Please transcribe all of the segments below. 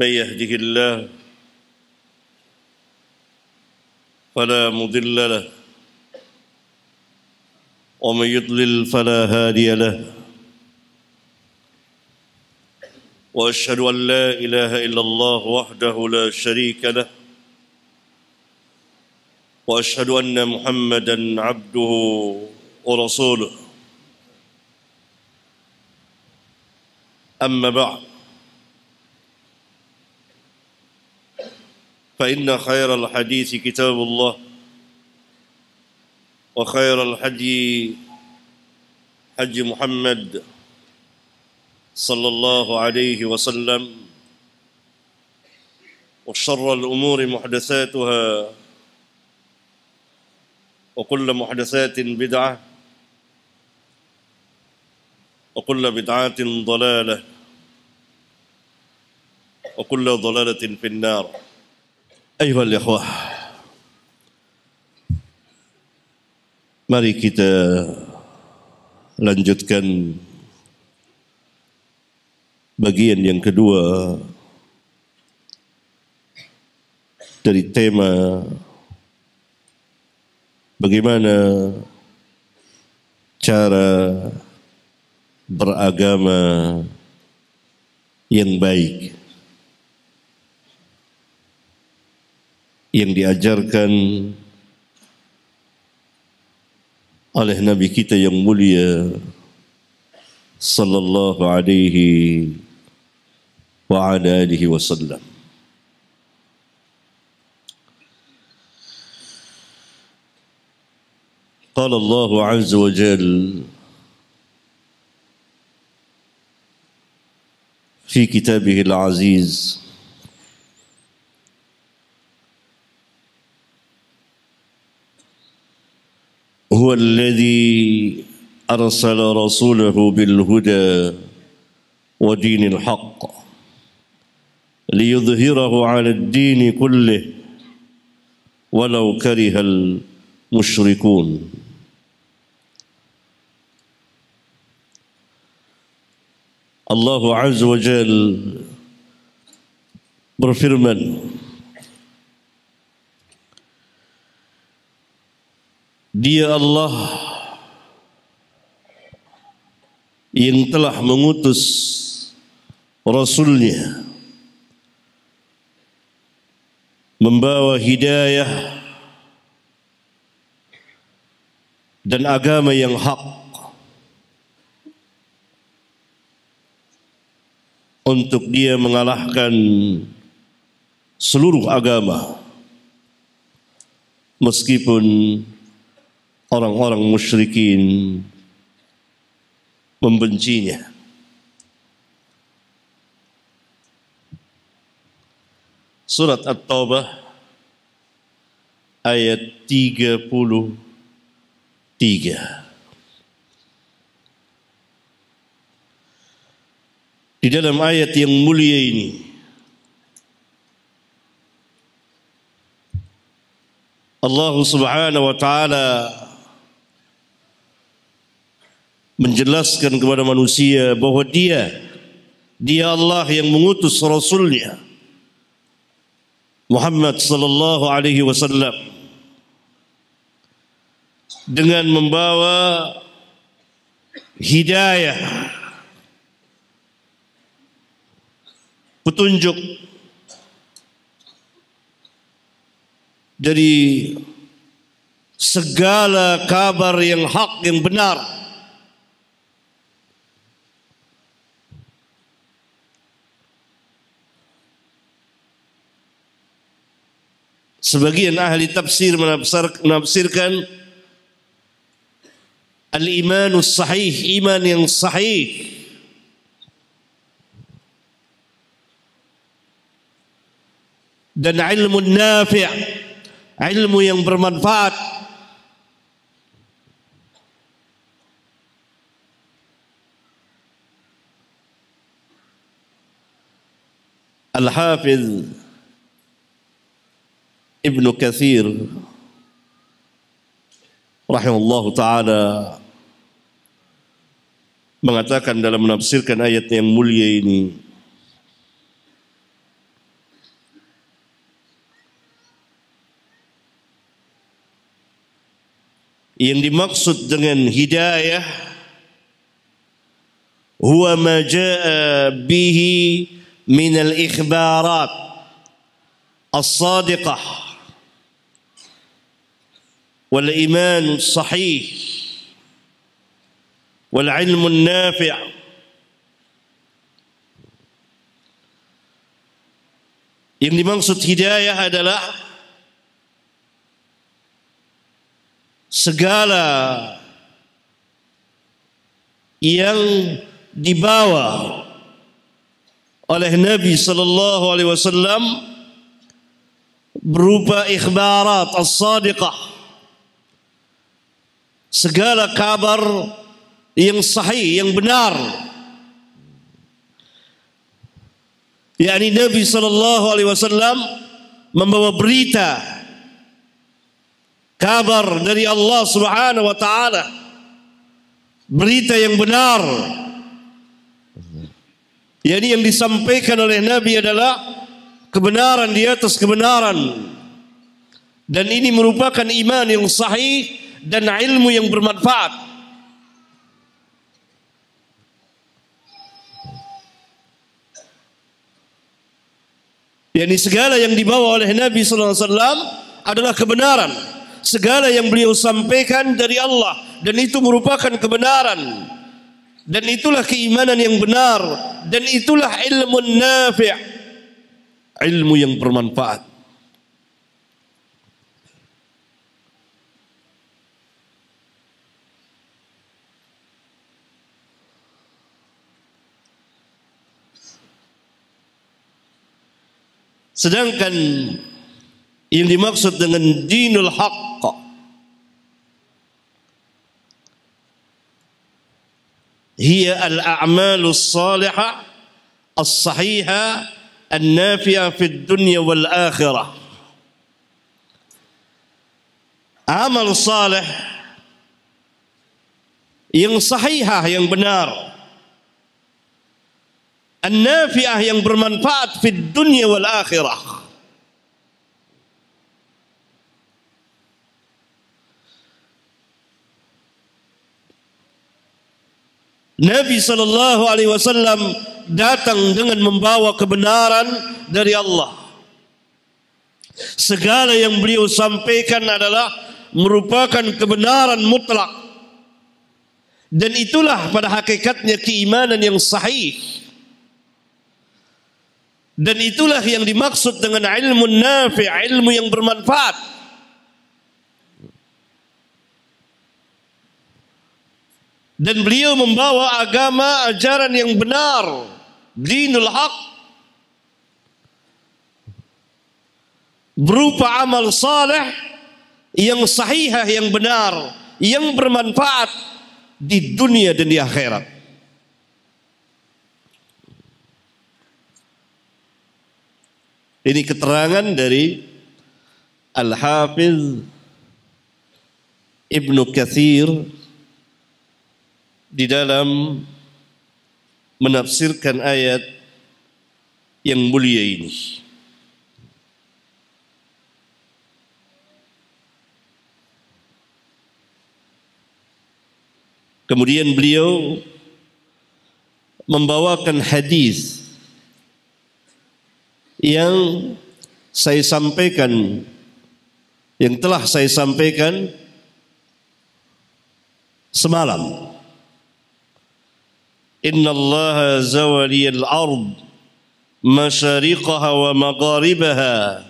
من يهده الله فلا مضل له ومن يضلل فلا هادي له واشهد ان لا اله الا الله وحده لا شريك له واشهد ان محمدا عبده ورسوله اما بعد فإن خير الحديث كتاب الله وخير الحدي حج محمد صلى الله عليه وسلم وشر الأمور محدثاتها وكل محدثات بدعة وكل بدعة ضلالة وكل ضلالة في النار Ayuhal ikhwah. Mari kita lanjutkan bagian yang kedua dari tema bagaimana cara beragama yang baik. yang diajarkan oleh Nabi kita yang mulia sallallahu alaihi wa ala alihi wasallam قال الله عز وجل في كتابه العزيز هو الذي أرسل رسوله بالهدى ودين الحق ليظهره على الدين كله ولو كره المشركون الله عز وجل برفرمن Dia Allah yang telah mengutus Rasulnya membawa hidayah dan agama yang hak untuk dia mengalahkan seluruh agama meskipun orang-orang musyrikin membencinya. Surat At-Taubah ayat 33. Di dalam ayat yang mulia ini Allah Subhanahu wa taala menjelaskan kepada manusia bahwa dia dia Allah yang mengutus Rasulnya Muhammad sallallahu alaihi wasallam dengan membawa hidayah petunjuk dari segala kabar yang hak yang benar Sebagian ahli tafsir menafsirkan al-imanus sahih, iman yang sahih. Dan ilmu nafi' ilmu yang bermanfaat Al-Hafidh ابن كثير رحمه الله تعالى mengatakan dalam menafsirkan ayat yang mulia ini yang dimaksud dengan hidayah huwa ma jaa bihi min al ikhbarat as-sadiqah والايمان الصحيح والعلم النافع yang dimaksud hidayah adalah segala yang dibawa oleh Nabi sallallahu alaihi wasallam berupa ikhbarat as-sadiqah segala kabar yang sahih, yang benar. yakni Nabi saw alaihi wasallam membawa berita kabar dari Allah Subhanahu wa taala berita yang benar yakni yang disampaikan oleh Nabi adalah kebenaran di atas kebenaran dan ini merupakan iman yang sahih dan ilmu yang bermanfaat. Yani segala yang dibawa oleh Nabi sallallahu alaihi wasallam adalah kebenaran. Segala yang beliau sampaikan dari Allah dan itu merupakan kebenaran. Dan itulah keimanan yang benar dan itulah ilmu nafi'. Ilmu yang bermanfaat. Sedangkan yang dimaksud dengan dinul haqq hiya al-a'malus salihah as-sahihah an-nafi'ah fid dunya wal akhirah amal salih yang sahihah yang benar an-nafi'ah yang bermanfaat fid dunya wal akhirah. Nabi sallallahu alaihi wasallam datang dengan membawa kebenaran dari Allah. Segala yang beliau sampaikan adalah merupakan kebenaran mutlak. Dan itulah pada hakikatnya keimanan yang sahih. Dan itulah yang dimaksud dengan ilmu nafi, ilmu yang bermanfaat. Dan beliau membawa agama ajaran yang benar, dinul haq. Berupa amal saleh yang sahihah, yang benar, yang bermanfaat di dunia dan di akhirat. Ini keterangan dari Al-Hafiz Ibnu Kathir di dalam menafsirkan ayat yang mulia ini. Kemudian beliau membawakan hadis yang saya sampaikan yang telah saya sampaikan semalam. Inna Allah zawali al-ard masyariqaha wa magharibaha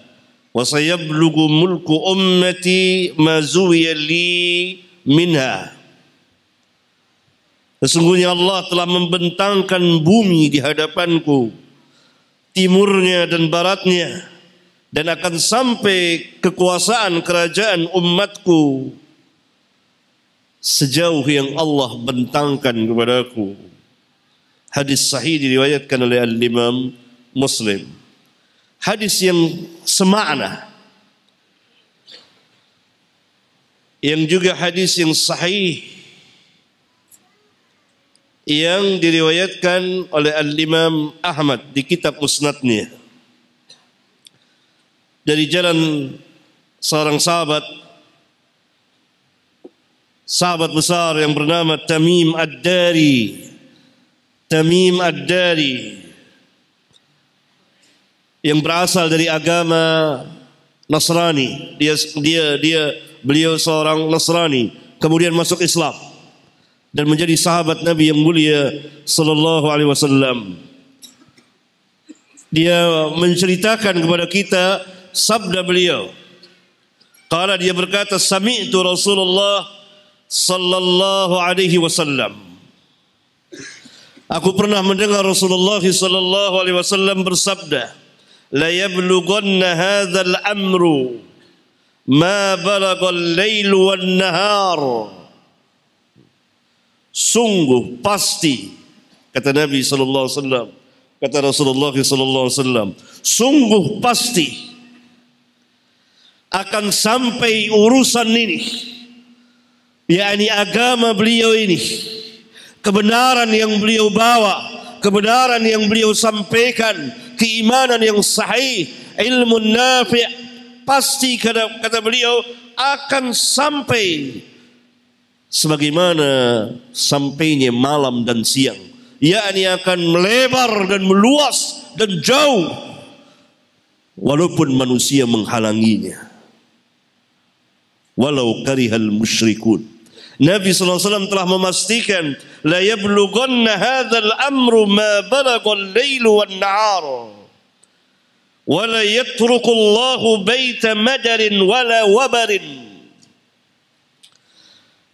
wa sayablugu mulku ummati ma zuwiya li minha. Sesungguhnya Allah telah membentangkan bumi di hadapanku timurnya dan baratnya dan akan sampai kekuasaan kerajaan umatku sejauh yang Allah bentangkan kepadaku. Hadis sahih diriwayatkan oleh Al-Imam Muslim. Hadis yang semakna yang juga hadis yang sahih yang diriwayatkan oleh Al-Imam Ahmad di kitab musnadnya. Dari jalan seorang sahabat sahabat besar yang bernama Tamim Ad-Dari. Tamim Ad-Dari yang berasal dari agama Nasrani. Dia dia dia beliau seorang Nasrani, kemudian masuk Islam. dan menjadi sahabat Nabi yang mulia sallallahu alaihi wasallam. Dia menceritakan kepada kita sabda beliau. Qala dia berkata sami'tu Rasulullah sallallahu alaihi wasallam. Aku pernah mendengar Rasulullah sallallahu alaihi wasallam bersabda, "La yablughanna hadzal amru ma balagha al-lailu wan-nahar." Al sungguh pasti kata Nabi sallallahu alaihi wasallam kata Rasulullah sallallahu alaihi wasallam sungguh pasti akan sampai urusan ini yakni agama beliau ini kebenaran yang beliau bawa kebenaran yang beliau sampaikan keimanan yang sahih ilmu nafi' pasti kata, kata beliau akan sampai sebagaimana sampainya malam dan siang yakni akan melebar dan meluas dan jauh walaupun manusia menghalanginya walau karihal musyrikun Nabi SAW telah memastikan la yablughanna hadzal amru ma balagha al-lailu wan nahar wa la yatruku Allahu baita madarin wala wabarin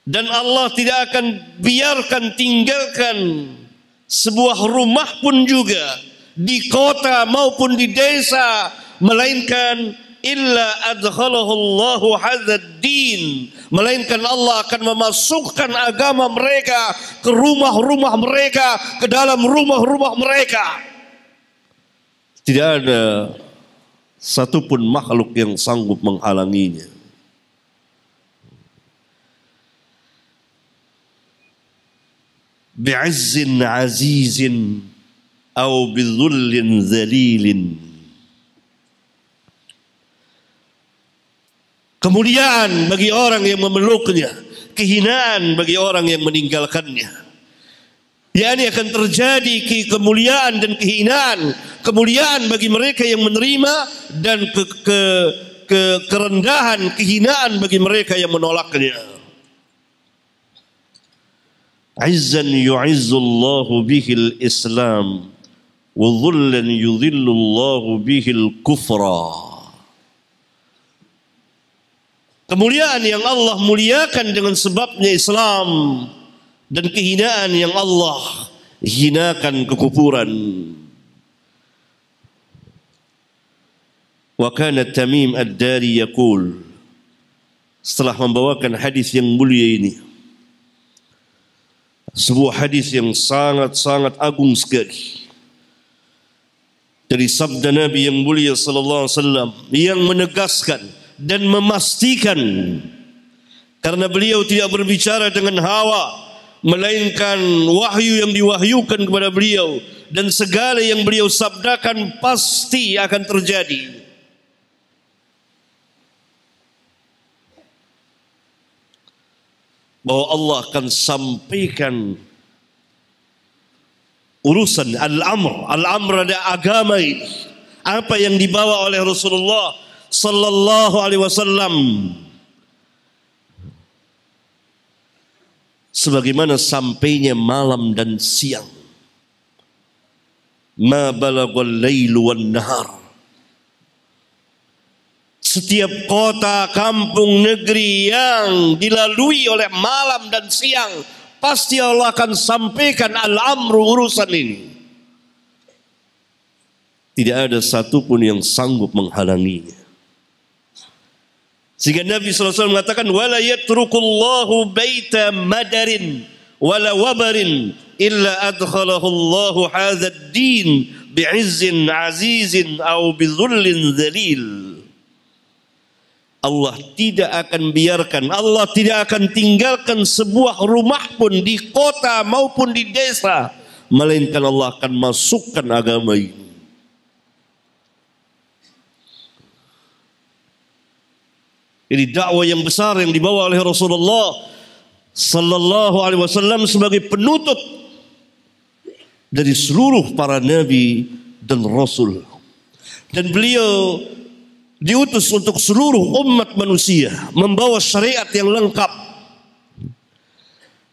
dan Allah tidak akan biarkan tinggalkan sebuah rumah pun juga di kota maupun di desa melainkan illa adkhalahu Allahu din melainkan Allah akan memasukkan agama mereka ke rumah-rumah mereka ke dalam rumah-rumah mereka tidak ada satupun makhluk yang sanggup menghalanginya bi'azzin azizin au bidhullin dhalilin kemuliaan bagi orang yang memeluknya kehinaan bagi orang yang meninggalkannya yakni akan terjadi ke kemuliaan dan kehinaan kemuliaan bagi mereka yang menerima dan ke, ke, ke kerendahan kehinaan bagi mereka yang menolaknya Izzan yu'izzullahu bihil Islam wa dhullan yudhillullahu bihil kufra. Kemuliaan yang Allah muliakan dengan sebabnya Islam dan kehinaan yang Allah hinakan kekufuran. Wa kana Tamim Ad-Dari yaqul setelah membawakan hadis yang mulia ini sebuah hadis yang sangat-sangat agung sekali dari sabda Nabi yang mulia sallallahu alaihi wasallam yang menegaskan dan memastikan karena beliau tidak berbicara dengan hawa melainkan wahyu yang diwahyukan kepada beliau dan segala yang beliau sabdakan pasti akan terjadi. bahwa Allah akan sampaikan urusan al-amr. Al-amr ada agama ini. Apa yang dibawa oleh Rasulullah sallallahu alaihi wasallam sebagaimana sampainya malam dan siang. Ma balagul lailu wan nahar setiap kota, kampung, negeri yang dilalui oleh malam dan siang, pasti Allah akan sampaikan al-amru urusan ini. Tidak ada satupun yang sanggup menghalanginya. Sehingga Nabi SAW mengatakan, "Wala yatrukullahu baita madarin wala wabarin illa adkhalahu Allahu hadzal din bi'izzin azizin aw bidhullin dzalil." Allah tidak akan biarkan, Allah tidak akan tinggalkan sebuah rumah pun di kota maupun di desa, melainkan Allah akan masukkan agama ini. Jadi dakwah yang besar yang dibawa oleh Rasulullah sallallahu alaihi wasallam sebagai penutup dari seluruh para nabi dan rasul. Dan beliau diutus untuk seluruh umat manusia membawa syariat yang lengkap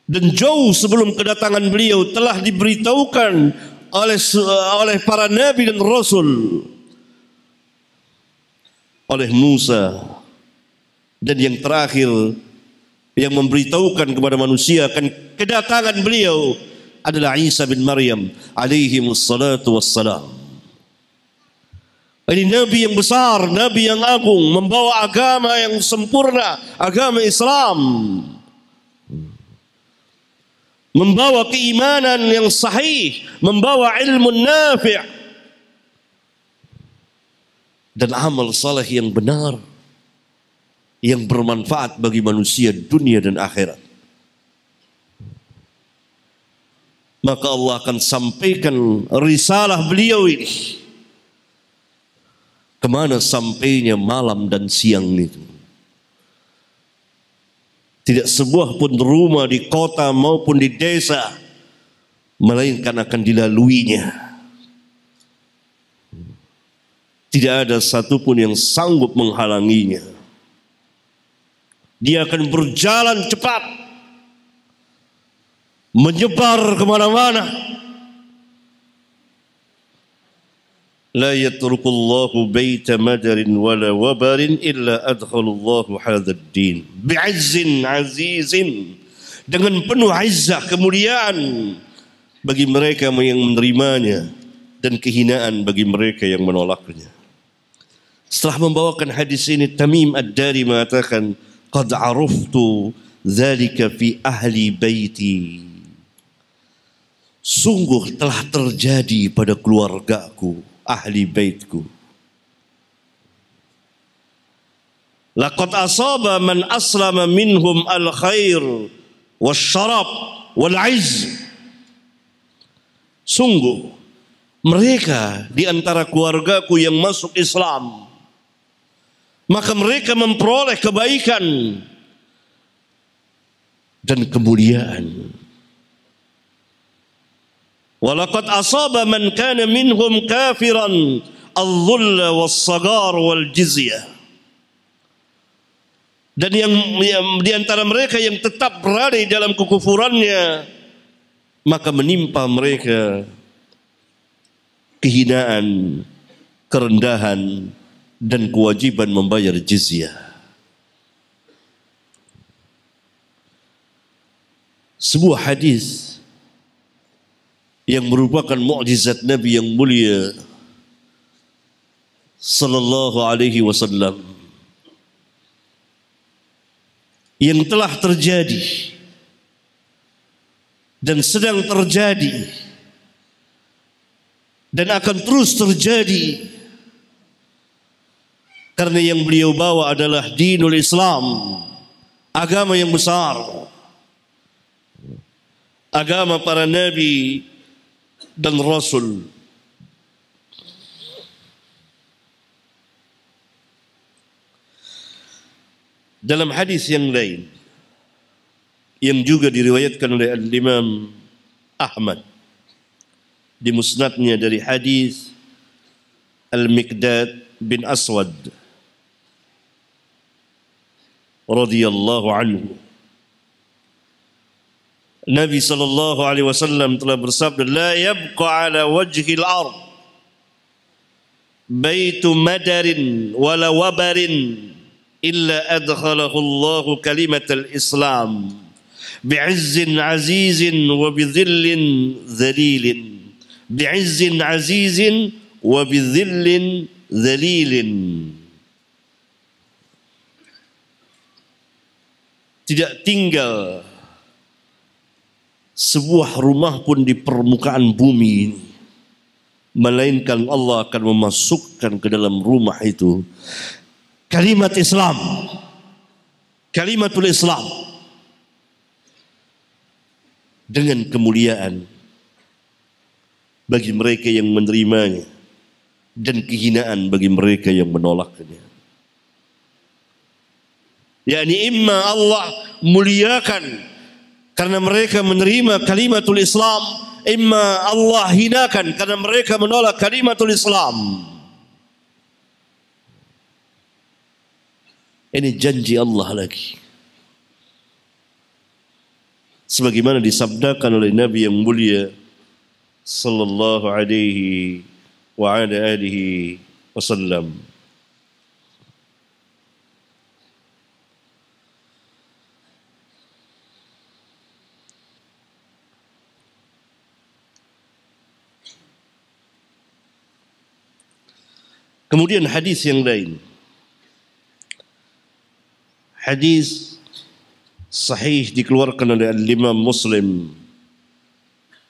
dan jauh sebelum kedatangan beliau telah diberitahukan oleh eh, oleh para nabi dan rasul oleh Musa dan yang terakhir yang memberitahukan kepada manusia akan kedatangan beliau adalah Isa bin Maryam alaihi wassalatu wassalam ini nabi yang besar, nabi yang agung, membawa agama yang sempurna, agama Islam. Membawa keimanan yang sahih, membawa ilmu nafi' dan amal saleh yang benar yang bermanfaat bagi manusia dunia dan akhirat. Maka Allah akan sampaikan risalah beliau ini Kemana sampainya malam dan siang itu? Tidak sebuah pun rumah di kota maupun di desa melainkan akan dilaluinya. Tidak ada satupun yang sanggup menghalanginya. Dia akan berjalan cepat, menyebar kemana-mana, لا يترك الله بيت مدر ولا وبر إلا أدخل الله هذا الدين بعز عزيز dengan penuh izzah kemuliaan bagi mereka yang menerimanya dan kehinaan bagi mereka yang menolaknya. Setelah membawakan hadis ini Tamim Ad-Dari mengatakan qad araftu dzalika fi ahli baiti. Sungguh telah terjadi pada keluargaku ahli baitku. Laqad asaba man aslama minhum al-khair wasyarab wal-izz. Sungguh mereka di antara keluargaku yang masuk Islam maka mereka memperoleh kebaikan dan kemuliaan ولقد أصاب من كان منهم كافرا الظل والصغار was Dan yang, yang di antara mereka yang tetap berada dalam kekufurannya maka menimpa mereka kehinaan, kerendahan dan kewajiban membayar jizyah. sebuah hadis yang merupakan mukjizat Nabi yang mulia sallallahu alaihi wasallam yang telah terjadi dan sedang terjadi dan akan terus terjadi karena yang beliau bawa adalah dinul Islam agama yang besar agama para nabi dan Rasul. Dalam hadis yang lain yang juga diriwayatkan oleh Al-Imam Ahmad di musnadnya dari hadis Al-Miqdad bin Aswad radhiyallahu anhu Nabi sallallahu alaihi wasallam telah bersabda la yabqa ala wajhil ard baitu madarin wala wabarin illa adkhalahu Allah kalimatal Islam bi'izzin azizin wa bidhillin dhalilin bi'izzin azizin wa bidhillin dhalilin tidak tinggal sebuah rumah pun di permukaan bumi ini. Melainkan Allah akan memasukkan ke dalam rumah itu kalimat Islam. Kalimatul Islam. Dengan kemuliaan bagi mereka yang menerimanya dan kehinaan bagi mereka yang menolaknya. Yani imma Allah muliakan karena mereka menerima kalimatul Islam imma Allah hinakan karena mereka menolak kalimatul Islam ini janji Allah lagi sebagaimana disabdakan oleh Nabi yang mulia sallallahu alaihi wa ala alihi wasallam Kemudian hadis yang lain. Hadis sahih dikeluarkan oleh Imam Muslim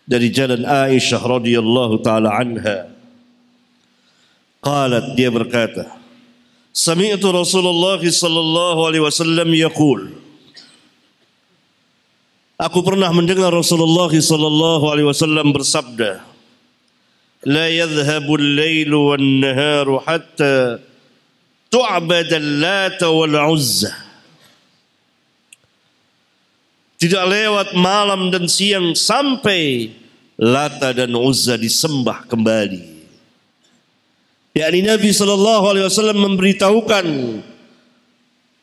dari jalan Aisyah radhiyallahu taala anha. Qalat dia berkata, "Sami'tu Rasulullah sallallahu alaihi wasallam yaqul" Aku pernah mendengar Rasulullah sallallahu alaihi wasallam bersabda, لا يذهب الليل والنهار حتى تعبد اللات والعزة tidak lewat malam dan siang sampai Lata dan Uzza disembah kembali. yakni Nabi Shallallahu Alaihi Wasallam memberitahukan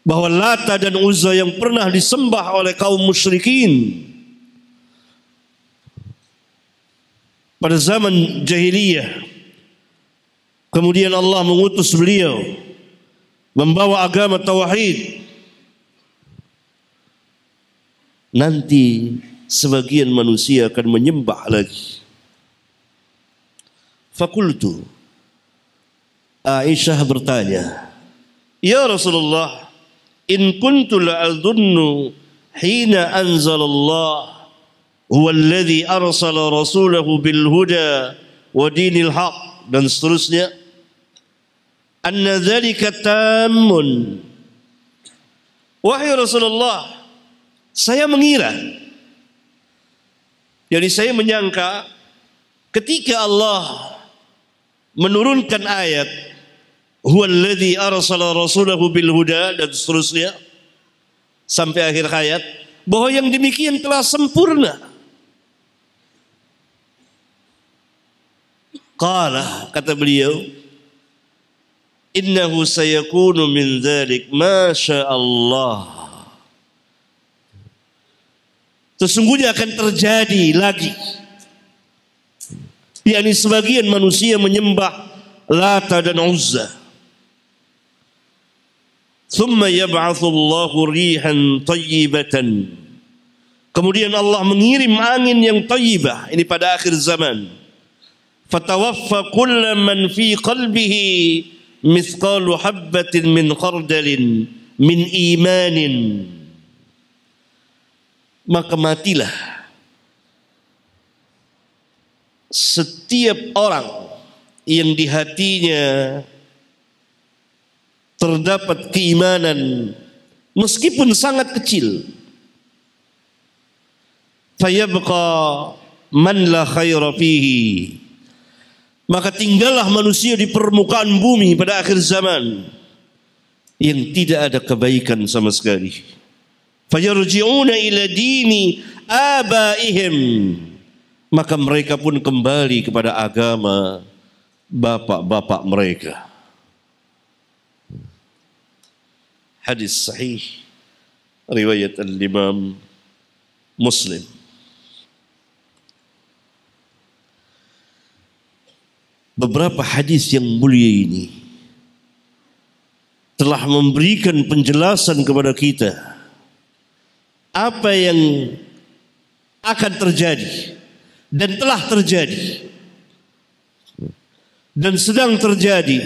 bahwa Lata dan Uzza yang pernah disembah oleh kaum musyrikin pada zaman jahiliyah. Kemudian Allah mengutus beliau membawa agama tauhid. Nanti sebagian manusia akan menyembah lagi. Fakultu Aisyah bertanya, "Ya Rasulullah, in kuntu la'adhunnu hina anzalallah huwa alladhi arsala rasulahu bil huda wa dan seterusnya anna dzalika tammun wahai Rasulullah saya mengira jadi saya menyangka ketika Allah menurunkan ayat huwallazi arsala rasulahu bil huda dan seterusnya sampai akhir ayat bahwa yang demikian telah sempurna Qala kata beliau innahu sayakunu min dzalik ma Allah. Sesungguhnya akan terjadi lagi. yakni sebagian manusia menyembah Lata dan Uzza. Thumma yab'athullahu rihan tayyibatan. Kemudian Allah mengirim angin yang tayyibah. Ini pada akhir zaman fatawaffa kulla man fi qalbihi misqalu habbatin min khardalin min imanin maka matilah setiap orang yang di hatinya terdapat keimanan meskipun sangat kecil fayabqa man la khaira fihi maka tinggallah manusia di permukaan bumi pada akhir zaman yang tidak ada kebaikan sama sekali. Fayarji'una ila dini abaihim. Maka mereka pun kembali kepada agama bapak-bapak mereka. Hadis sahih riwayat al-Imam Muslim. beberapa hadis yang mulia ini telah memberikan penjelasan kepada kita apa yang akan terjadi dan telah terjadi dan sedang terjadi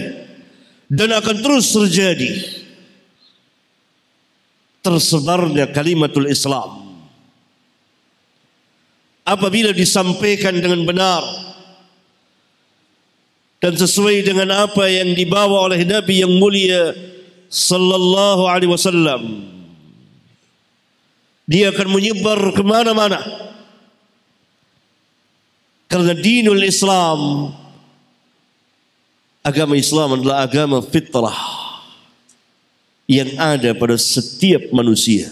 dan akan terus terjadi tersebarnya kalimatul Islam apabila disampaikan dengan benar dan sesuai dengan apa yang dibawa oleh Nabi yang mulia sallallahu alaihi wasallam. Dia akan menyebar kemana-mana. Karena dinul Islam agama Islam adalah agama fitrah yang ada pada setiap manusia.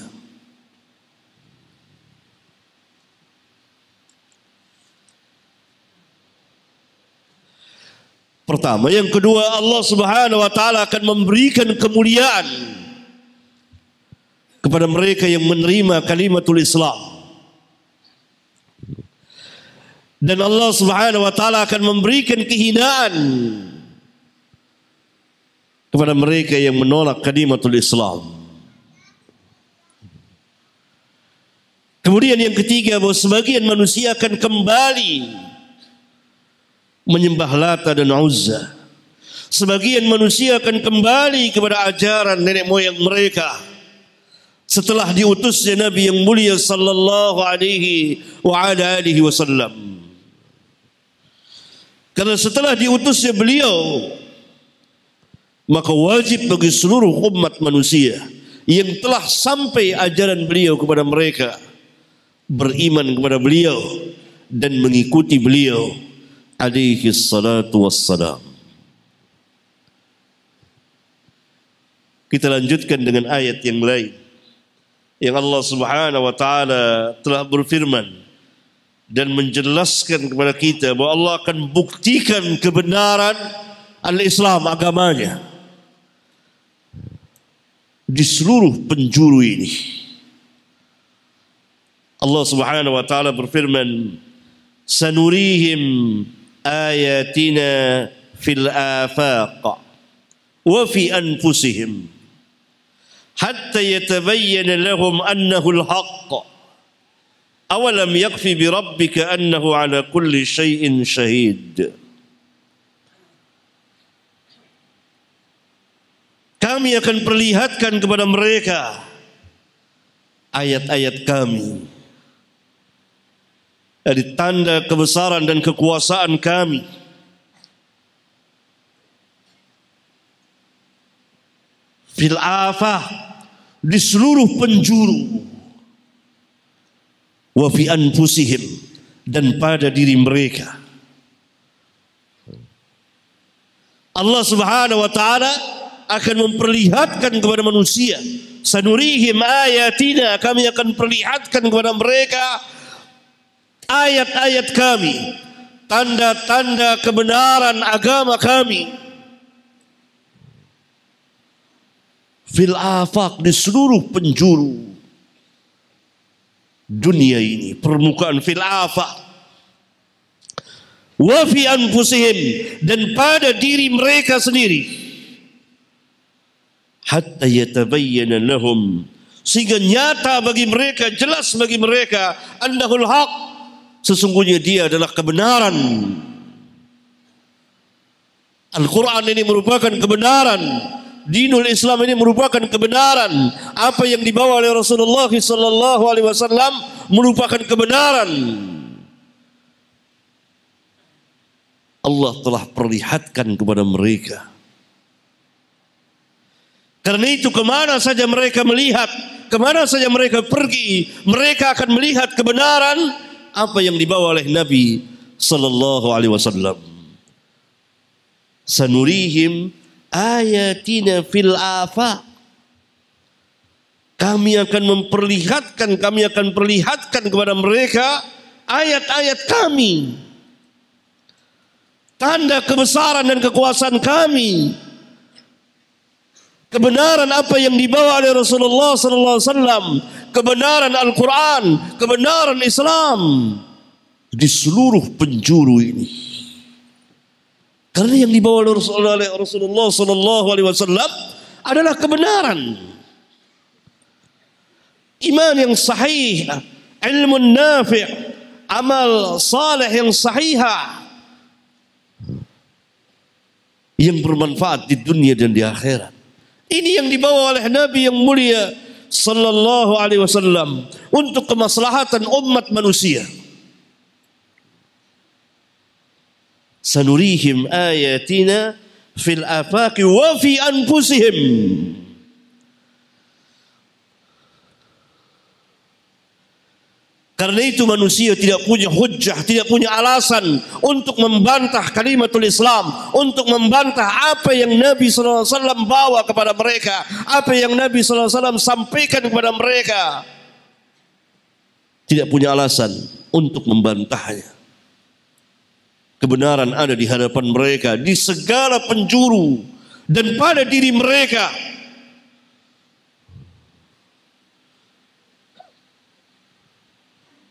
pertama yang kedua Allah Subhanahu wa taala akan memberikan kemuliaan kepada mereka yang menerima kalimatul Islam dan Allah Subhanahu wa taala akan memberikan kehinaan kepada mereka yang menolak kalimatul Islam Kemudian yang ketiga bahawa sebagian manusia akan kembali menyembah Lata dan Uzza. Sebagian manusia akan kembali kepada ajaran nenek moyang mereka setelah diutusnya Nabi yang mulia sallallahu alaihi wa ala alihi wasallam. Karena setelah diutusnya beliau maka wajib bagi seluruh umat manusia yang telah sampai ajaran beliau kepada mereka beriman kepada beliau dan mengikuti beliau alaihi salatu wassalam. Kita lanjutkan dengan ayat yang lain. Yang Allah Subhanahu wa taala telah berfirman dan menjelaskan kepada kita bahawa Allah akan buktikan kebenaran al-Islam agamanya di seluruh penjuru ini. Allah Subhanahu wa taala berfirman sanurihim آياتنا في الآفاق وفي أنفسهم حتى يتبين لهم أنه الحق أولم يقف بربك أنه على كل شيء شهيد Kami akan perlihatkan kepada mereka ayat-ayat kami. dari tanda kebesaran dan kekuasaan kami. Fil afah di seluruh penjuru wa fi anfusihim dan pada diri mereka. Allah Subhanahu wa taala akan memperlihatkan kepada manusia sanurihim ayatina kami akan perlihatkan kepada mereka ayat-ayat kami, tanda-tanda kebenaran agama kami. Fil afak di seluruh penjuru dunia ini, permukaan fil afak. Wa anfusihim dan pada diri mereka sendiri hatta yatabayyana lahum sehingga nyata bagi mereka jelas bagi mereka annahul haq Sesungguhnya dia adalah kebenaran. Al-Quran ini merupakan kebenaran. Dinul Islam ini merupakan kebenaran. Apa yang dibawa oleh Rasulullah sallallahu alaihi wasallam merupakan kebenaran. Allah telah perlihatkan kepada mereka. Karena itu kemana saja mereka melihat, kemana saja mereka pergi, mereka akan melihat kebenaran apa yang dibawa oleh Nabi sallallahu alaihi wasallam. Sanurihim ayatina fil afa Kami akan memperlihatkan, kami akan perlihatkan kepada mereka ayat-ayat kami. Tanda kebesaran dan kekuasaan kami kebenaran apa yang dibawa oleh Rasulullah sallallahu alaihi wasallam, kebenaran Al-Qur'an, kebenaran Islam di seluruh penjuru ini. Karena yang dibawa oleh Rasulullah sallallahu alaihi wasallam adalah kebenaran. Iman yang sahih, ilmu nafi', amal saleh yang sahih yang bermanfaat di dunia dan di akhirat. Ini yang dibawa oleh Nabi yang mulia sallallahu alaihi wasallam untuk kemaslahatan umat manusia. Sanurihim ayatina fil afaqi wa fi anfusihim. Karena itu manusia tidak punya hujah, tidak punya alasan untuk membantah kalimatul Islam, untuk membantah apa yang Nabi SAW bawa kepada mereka, apa yang Nabi SAW sampaikan kepada mereka. Tidak punya alasan untuk membantahnya. Kebenaran ada di hadapan mereka, di segala penjuru, dan pada diri mereka. Mereka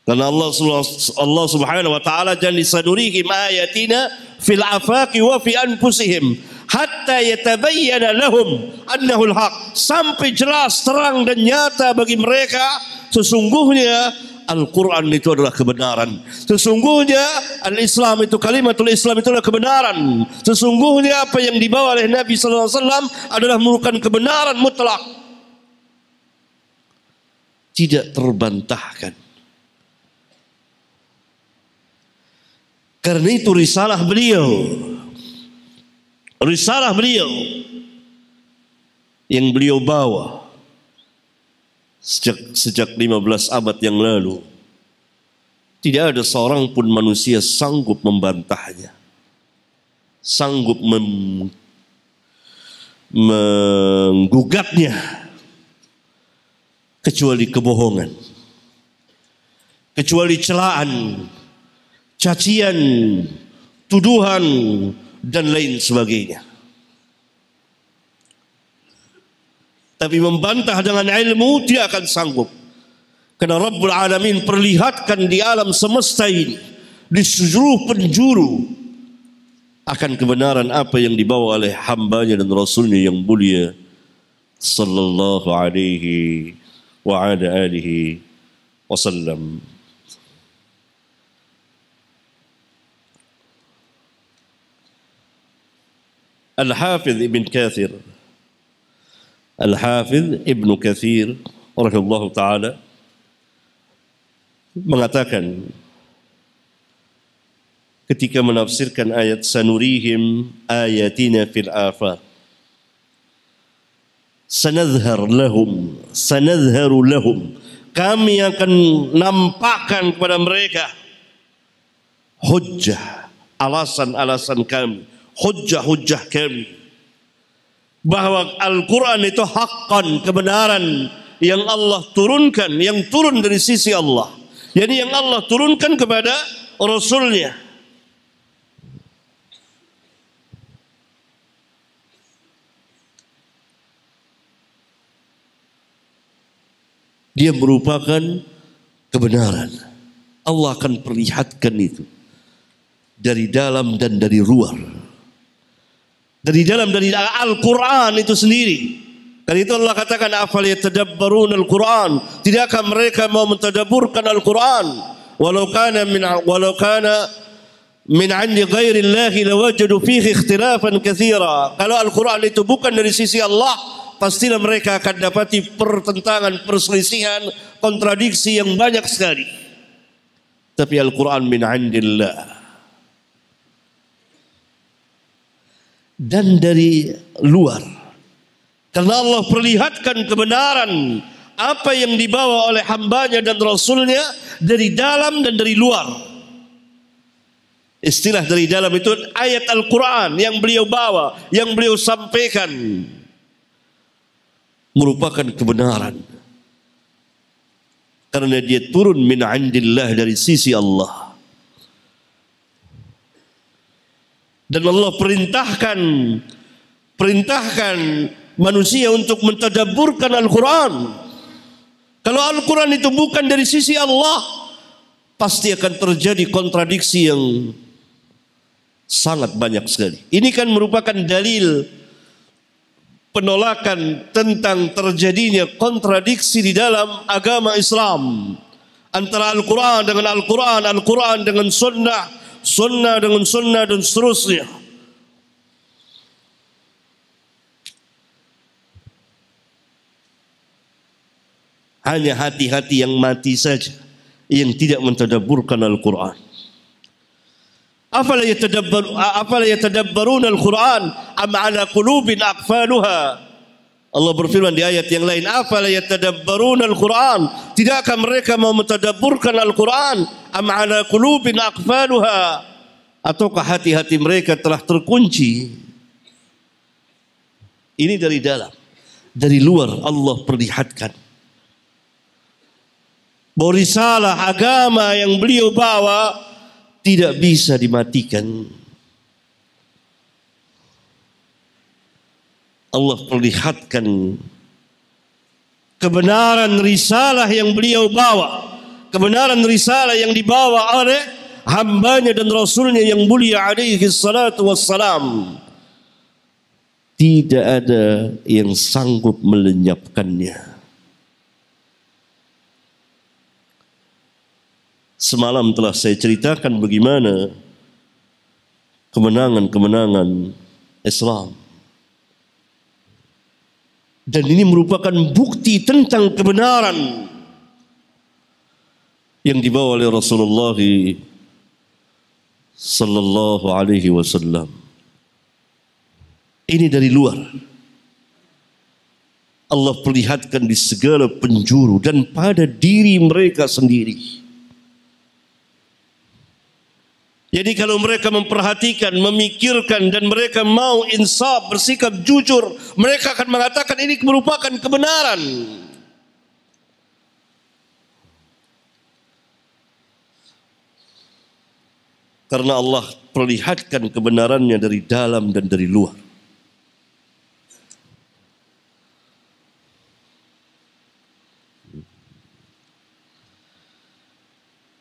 Karena Allah Allah Subhanahu wa taala jalla sadurihim ayatina fil afaqi wa fi anfusihim hatta yatabayyana lahum annahu haq sampai jelas terang dan nyata bagi mereka sesungguhnya Al-Quran itu adalah kebenaran. Sesungguhnya Al-Islam itu kalimatul Islam itu adalah kebenaran. Sesungguhnya apa yang dibawa oleh Nabi saw adalah merupakan kebenaran mutlak. Tidak terbantahkan. Karena itu risalah beliau. Risalah beliau yang beliau bawa sejak sejak 15 abad yang lalu. Tidak ada seorang pun manusia sanggup membantahnya. Sanggup mem, menggugatnya kecuali kebohongan. Kecuali celaan, cacian, tuduhan dan lain sebagainya. Tapi membantah dengan ilmu dia akan sanggup. Karena Rabbul Alamin perlihatkan di alam semesta ini di seluruh penjuru akan kebenaran apa yang dibawa oleh hambanya dan rasulnya yang mulia sallallahu alaihi wa ala alihi wasallam. الحافظ ابن كثير الحافظ ابن كثير رحمه الله تعالى mengatakan ketika menafsirkan ayat sanurihim ayatina fil afaq sanadhhar lahum sanadharu lahum kami akan nampakkan kepada mereka hujjah alasan-alasan kami Hujah-hujah kami bahwa Al-Quran itu hakkan kebenaran yang Allah turunkan yang turun dari sisi Allah jadi yang Allah turunkan kepada Rasulnya dia merupakan kebenaran Allah akan perlihatkan itu dari dalam dan dari luar dari dalam dari Al-Qur'an itu sendiri. karena itu Allah katakan afal yatadabbarun al-Qur'an. Tidakkah mereka mau mentadabburkan Al-Qur'an? Walau kana min walau kana min 'indi ghairi Allah lawajadu fihi ikhtilafan katsira. Kalau Al-Qur'an itu bukan dari sisi Allah, pastilah mereka akan dapati pertentangan, perselisihan, kontradiksi yang banyak sekali. Tapi Al-Quran min andillah. dan dari luar. Karena Allah perlihatkan kebenaran apa yang dibawa oleh hambanya dan rasulnya dari dalam dan dari luar. Istilah dari dalam itu ayat Al-Quran yang beliau bawa, yang beliau sampaikan. Merupakan kebenaran. Karena dia turun min andillah dari sisi Allah. Dan Allah perintahkan perintahkan manusia untuk mentadaburkan Al-Qur'an. Kalau Al-Qur'an itu bukan dari sisi Allah, pasti akan terjadi kontradiksi yang sangat banyak sekali. Ini kan merupakan dalil penolakan tentang terjadinya kontradiksi di dalam agama Islam antara Al-Quran dengan Al-Quran, Al-Quran dengan Sunnah, sunnah dengan sunnah dan seterusnya. Hanya hati-hati yang mati saja yang tidak mentadabburkan Al-Quran. Afala yatadabbarun al-Quran am ala qulubin aqfaluha Allah berfirman di ayat yang lain, "Afala yatadabbaruna al-Qur'an?" Tidakkah mereka mau mentadabburkan Al-Qur'an? Am 'ala qulubin aqfaluha? Ataukah hati-hati mereka telah terkunci? Ini dari dalam. Dari luar Allah perlihatkan. Bahwa risalah agama yang beliau bawa tidak bisa dimatikan. Allah perlihatkan kebenaran risalah yang beliau bawa, kebenaran risalah yang dibawa oleh hambanya dan rasulnya yang mulia alaihi salatu wassalam. Tidak ada yang sanggup melenyapkannya. Semalam telah saya ceritakan bagaimana kemenangan-kemenangan Islam. dan ini merupakan bukti tentang kebenaran yang dibawa oleh Rasulullah sallallahu alaihi wasallam ini dari luar Allah perlihatkan di segala penjuru dan pada diri mereka sendiri Jadi kalau mereka memperhatikan, memikirkan dan mereka mau insaf, bersikap jujur, mereka akan mengatakan ini merupakan kebenaran. Karena Allah perlihatkan kebenarannya dari dalam dan dari luar.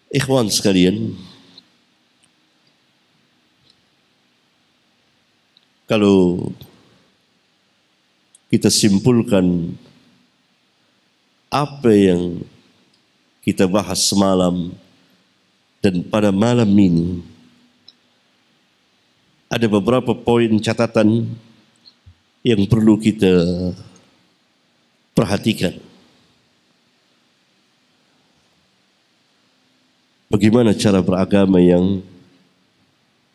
Ikhwan sekalian, Kalau kita simpulkan apa yang kita bahas semalam dan pada malam ini ada beberapa poin catatan yang perlu kita perhatikan. Bagaimana cara beragama yang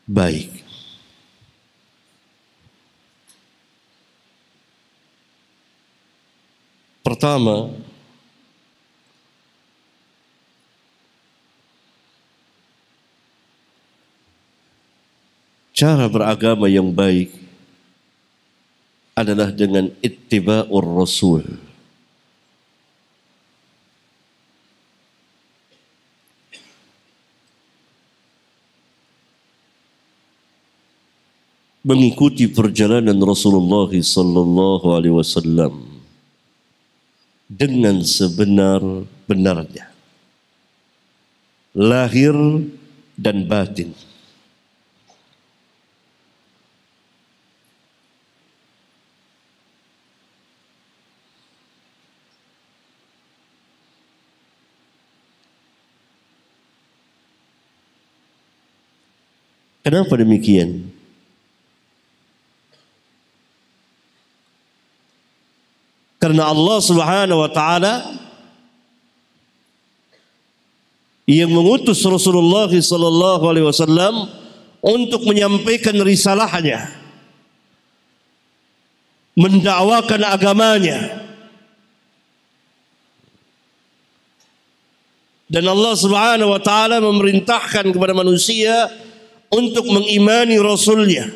baik? pertama cara beragama yang baik adalah dengan ittiba'ur rasul mengikuti perjalanan Rasulullah sallallahu alaihi wasallam dengan sebenar-benarnya. Lahir dan batin. Kenapa demikian? Karena Allah Subhanahu wa taala yang mengutus Rasulullah sallallahu alaihi wasallam untuk menyampaikan risalahnya mendakwakan agamanya dan Allah Subhanahu wa taala memerintahkan kepada manusia untuk mengimani rasulnya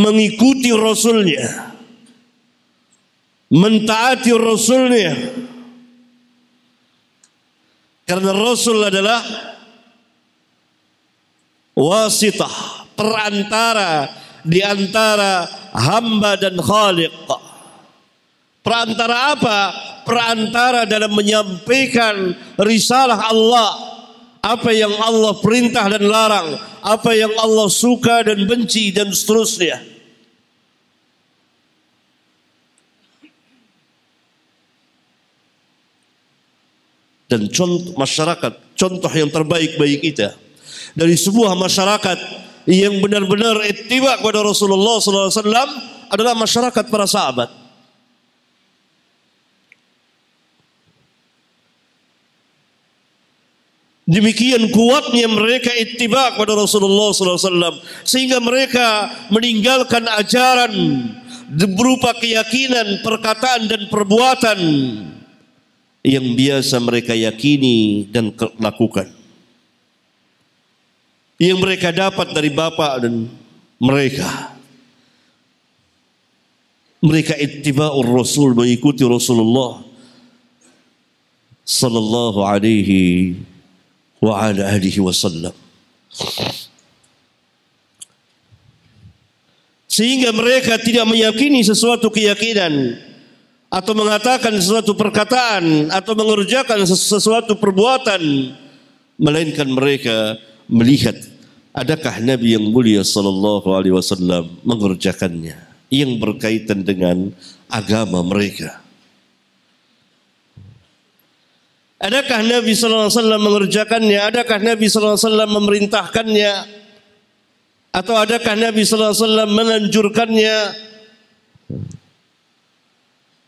mengikuti rasulnya mentaati Rasulnya karena Rasul adalah wasitah perantara di antara hamba dan khaliq perantara apa perantara dalam menyampaikan risalah Allah apa yang Allah perintah dan larang apa yang Allah suka dan benci dan seterusnya dan contoh masyarakat, contoh yang terbaik bagi kita dari sebuah masyarakat yang benar-benar ittiba kepada Rasulullah SAW adalah masyarakat para sahabat. Demikian kuatnya mereka ittiba kepada Rasulullah SAW sehingga mereka meninggalkan ajaran berupa keyakinan, perkataan dan perbuatan yang biasa mereka yakini dan lakukan. Yang mereka dapat dari bapak dan mereka. Mereka ittiba'ur Rasul mengikuti Rasulullah sallallahu alaihi wa ala alihi wasallam. Sehingga mereka tidak meyakini sesuatu keyakinan atau mengatakan sesuatu perkataan atau mengerjakan sesuatu perbuatan melainkan mereka melihat adakah Nabi yang mulia sallallahu alaihi wasallam mengerjakannya yang berkaitan dengan agama mereka. Adakah Nabi sallallahu alaihi wasallam mengerjakannya? Adakah Nabi sallallahu alaihi wasallam memerintahkannya? Atau adakah Nabi sallallahu alaihi wasallam menganjurkannya?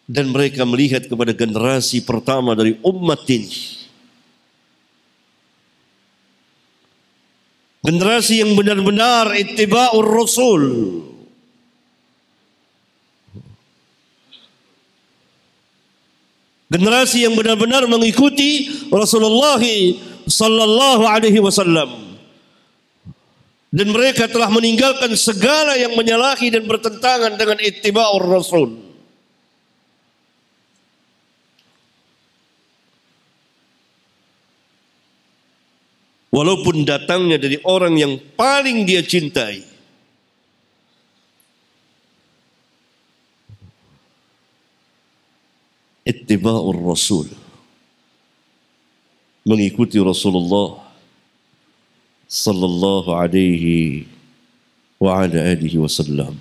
dan mereka melihat kepada generasi pertama dari umat ini. Generasi yang benar-benar ittiba'ur rasul. Generasi yang benar-benar mengikuti Rasulullah sallallahu alaihi wasallam. Dan mereka telah meninggalkan segala yang menyalahi dan bertentangan dengan ittiba'ur rasul. Walaupun datangnya dari orang yang paling dia cintai. Ittiba'ur Rasul. Mengikuti Rasulullah sallallahu alaihi wa ala alihi wasallam.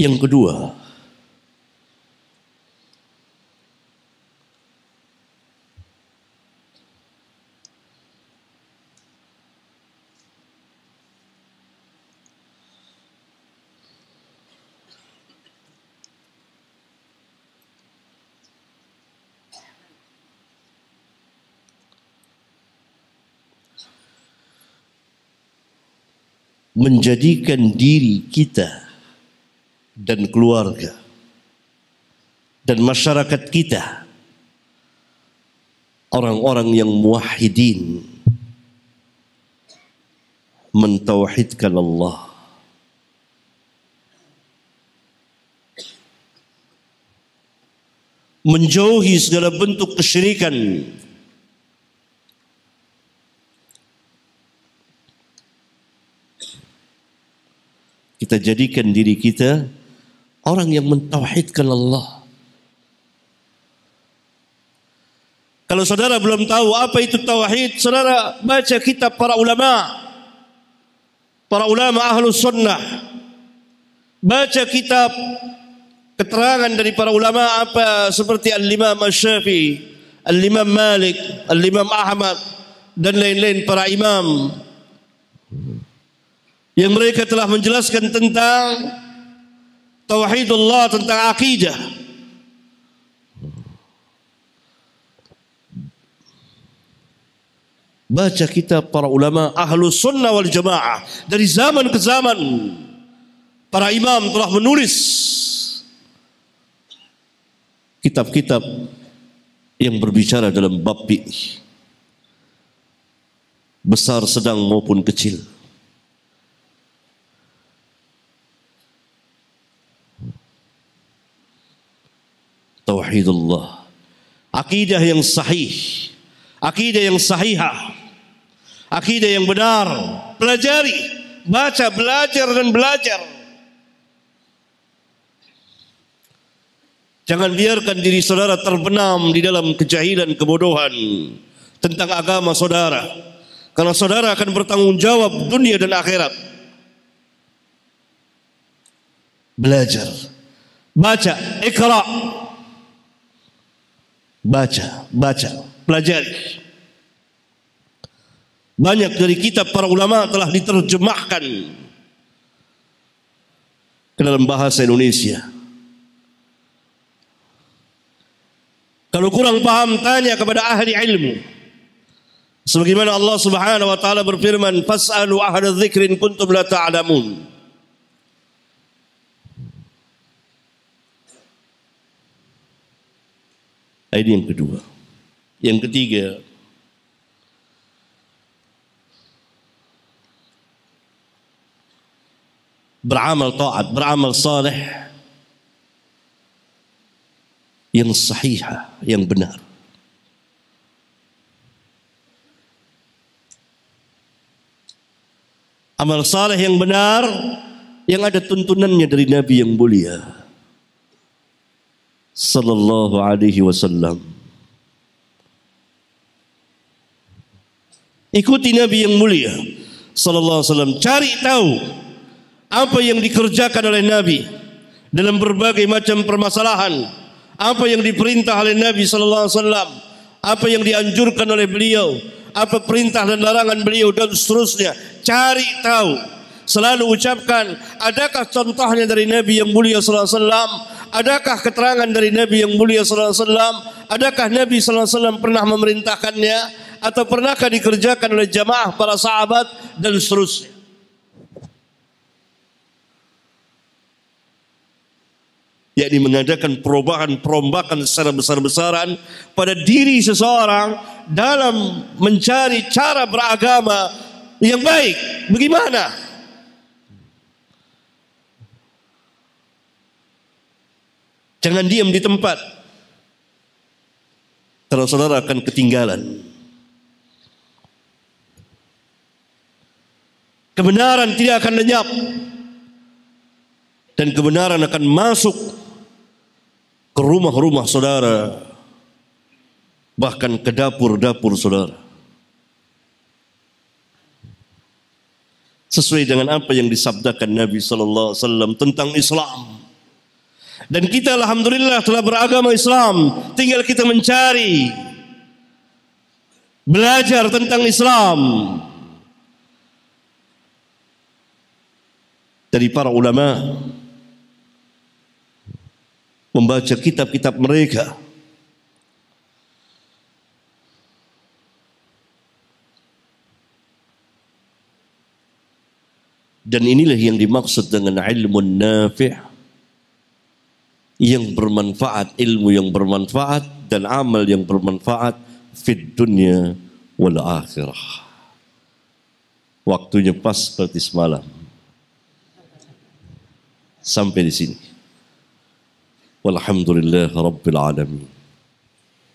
Yang kedua, menjadikan diri kita dan keluarga dan masyarakat kita orang-orang yang muwahhidin mentauhidkan Allah menjauhi segala bentuk kesyirikan Kita jadikan diri kita orang yang mentauhidkan Allah. Kalau saudara belum tahu apa itu tauhid, saudara baca kitab para ulama. Para ulama ahlu sunnah. Baca kitab keterangan dari para ulama apa seperti Al-Imam asy Al-Imam Malik, Al-Imam Ahmad dan lain-lain para imam yang mereka telah menjelaskan tentang tauhidullah tentang akidah baca kitab para ulama ahlu sunnah wal jamaah dari zaman ke zaman para imam telah menulis kitab-kitab yang berbicara dalam bab besar sedang maupun kecil tauhidullah. Akidah yang sahih, akidah yang sahihah, akidah yang benar. Pelajari, baca, belajar dan belajar. Jangan biarkan diri saudara terbenam di dalam kejahilan kebodohan tentang agama saudara. Karena saudara akan bertanggung jawab dunia dan akhirat. Belajar, baca, ikra, Baca, baca, pelajari. Banyak dari kitab para ulama telah diterjemahkan ke dalam bahasa Indonesia. Kalau kurang paham tanya kepada ahli ilmu. Sebagaimana Allah Subhanahu wa taala berfirman, "Fas'alu ahla dzikrin kuntum la ta'lamun." Ta Ini yang kedua. Yang ketiga, beramal taat, beramal saleh yang sahihah, yang benar. Amal saleh yang benar yang ada tuntunannya dari Nabi yang mulia sallallahu alaihi wasallam. Ikuti Nabi yang mulia sallallahu alaihi wasallam. Cari tahu apa yang dikerjakan oleh Nabi dalam berbagai macam permasalahan. Apa yang diperintah oleh Nabi sallallahu alaihi wasallam, apa yang dianjurkan oleh beliau, apa perintah dan larangan beliau dan seterusnya. Cari tahu. Selalu ucapkan, adakah contohnya dari Nabi yang mulia sallallahu alaihi wasallam Adakah keterangan dari Nabi yang mulia sallallahu alaihi wasallam? Adakah Nabi sallallahu alaihi wasallam pernah memerintahkannya atau pernahkah dikerjakan oleh jamaah para sahabat dan seterusnya? yakni mengadakan perubahan-perombakan secara besar-besaran pada diri seseorang dalam mencari cara beragama yang baik. Bagaimana? Jangan diam di tempat. Kalau saudara akan ketinggalan. Kebenaran tidak akan lenyap. Dan kebenaran akan masuk ke rumah-rumah saudara. Bahkan ke dapur-dapur saudara. sesuai dengan apa yang disabdakan Nabi SAW alaihi wasallam tentang Islam. Dan kita alhamdulillah telah beragama Islam, tinggal kita mencari belajar tentang Islam dari para ulama membaca kitab-kitab mereka dan inilah yang dimaksud dengan ilmu nafi' yang bermanfaat, ilmu yang bermanfaat dan amal yang bermanfaat fit dunia wal akhirah. Waktunya pas seperti semalam. Sampai di sini. Walhamdulillah Rabbil Alamin.